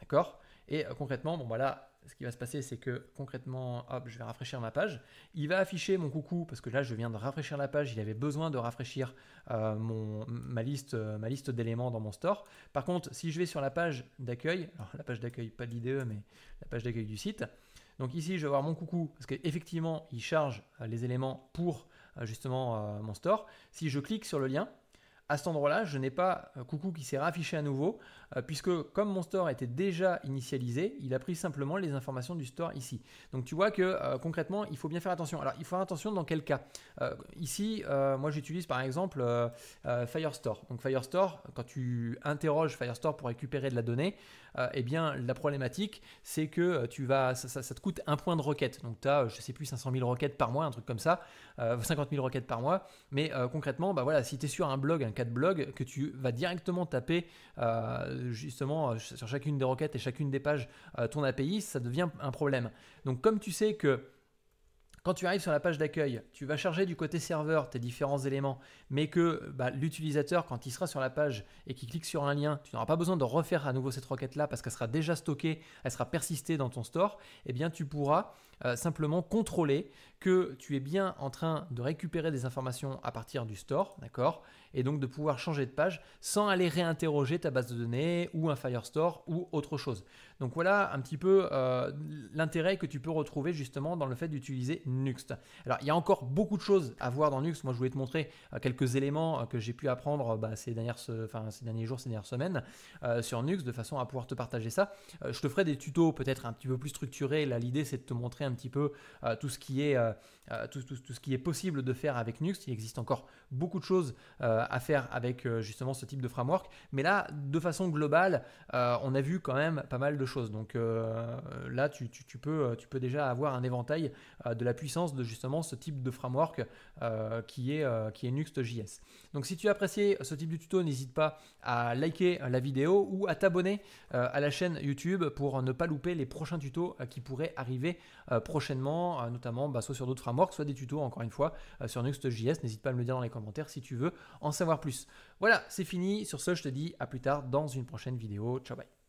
D'accord Et concrètement, bon, voilà, bah ce qui va se passer, c'est que concrètement, hop, je vais rafraîchir ma page. Il va afficher mon coucou parce que là, je viens de rafraîchir la page. Il avait besoin de rafraîchir euh, ma liste, euh, ma liste d'éléments dans mon store. Par contre, si je vais sur la page d'accueil, la page d'accueil, pas de l'IDE, mais la page d'accueil du site. Donc ici, je vais avoir mon coucou parce qu'effectivement, il charge euh, les éléments pour justement mon store. Si je clique sur le lien, à cet endroit-là, je n'ai pas coucou qui s'est raffiché à nouveau. Euh, puisque comme mon store était déjà initialisé, il a pris simplement les informations du store ici. Donc tu vois que euh, concrètement, il faut bien faire attention. Alors il faut faire attention dans quel cas. Euh, ici, moi j'utilise par exemple Firestore. Donc Firestore, quand tu interroges Firestore pour récupérer de la donnée, eh bien la problématique c'est que tu vas, ça, te coûte un point de requête. Donc tu as, je sais plus, 500 000 requêtes par mois, un truc comme ça, 50 000 requêtes par mois. Mais concrètement, bah voilà, si tu es sur un blog, un cas de blog, que tu vas directement taper justement euh, sur chacune des requêtes et chacune des pages euh, ton API, ça devient un problème. Donc comme tu sais que quand tu arrives sur la page d'accueil, tu vas charger du côté serveur tes différents éléments, mais que bah, l'utilisateur, quand il sera sur la page et qu'il clique sur un lien, tu n'auras pas besoin de refaire à nouveau cette requête-là parce qu'elle sera déjà stockée, elle sera persistée dans ton store, eh bien tu pourras euh, simplement contrôler que tu es bien en train de récupérer des informations à partir du store, d'accord Et donc de pouvoir changer de page sans aller réinterroger ta base de données ou un Firestore ou autre chose. Donc voilà un petit peu euh, l'intérêt que tu peux retrouver justement dans le fait d'utiliser Nuxt. Alors il y a encore beaucoup de choses à voir dans Nuxt. Moi je voulais te montrer euh, quelques éléments que j'ai pu apprendre bah, ces, dernières, enfin, ces derniers jours, ces dernières semaines sur Nuxt de façon à pouvoir te partager ça. je te ferai des tutos peut-être un petit peu plus structurés. Là l'idée c'est de te montrer un un petit peu euh, tout, ce qui est, euh, euh, tout, ce qui est possible de faire avec Nuxt. Il existe encore beaucoup de choses à faire avec justement ce type de framework. Mais là, de façon globale, on a vu quand même pas mal de choses. Donc là, tu, peux, tu peux déjà avoir un éventail de la puissance de justement ce type de framework qui est, qui est Nuxt.js. Donc si tu as apprécié ce type de tuto, n'hésite pas à liker la vidéo ou à t'abonner à la chaîne YouTube pour ne pas louper les prochains tutos qui pourraient arriver euh, prochainement, euh, notamment bah, soit sur d'autres frameworks, soit des tutos, encore une fois, euh, sur Nuxt.js. N'hésite pas à me le dire dans les commentaires si tu veux en savoir plus. Voilà, c'est fini. Sur ce, je te dis à plus tard dans une prochaine vidéo. Ciao, bye.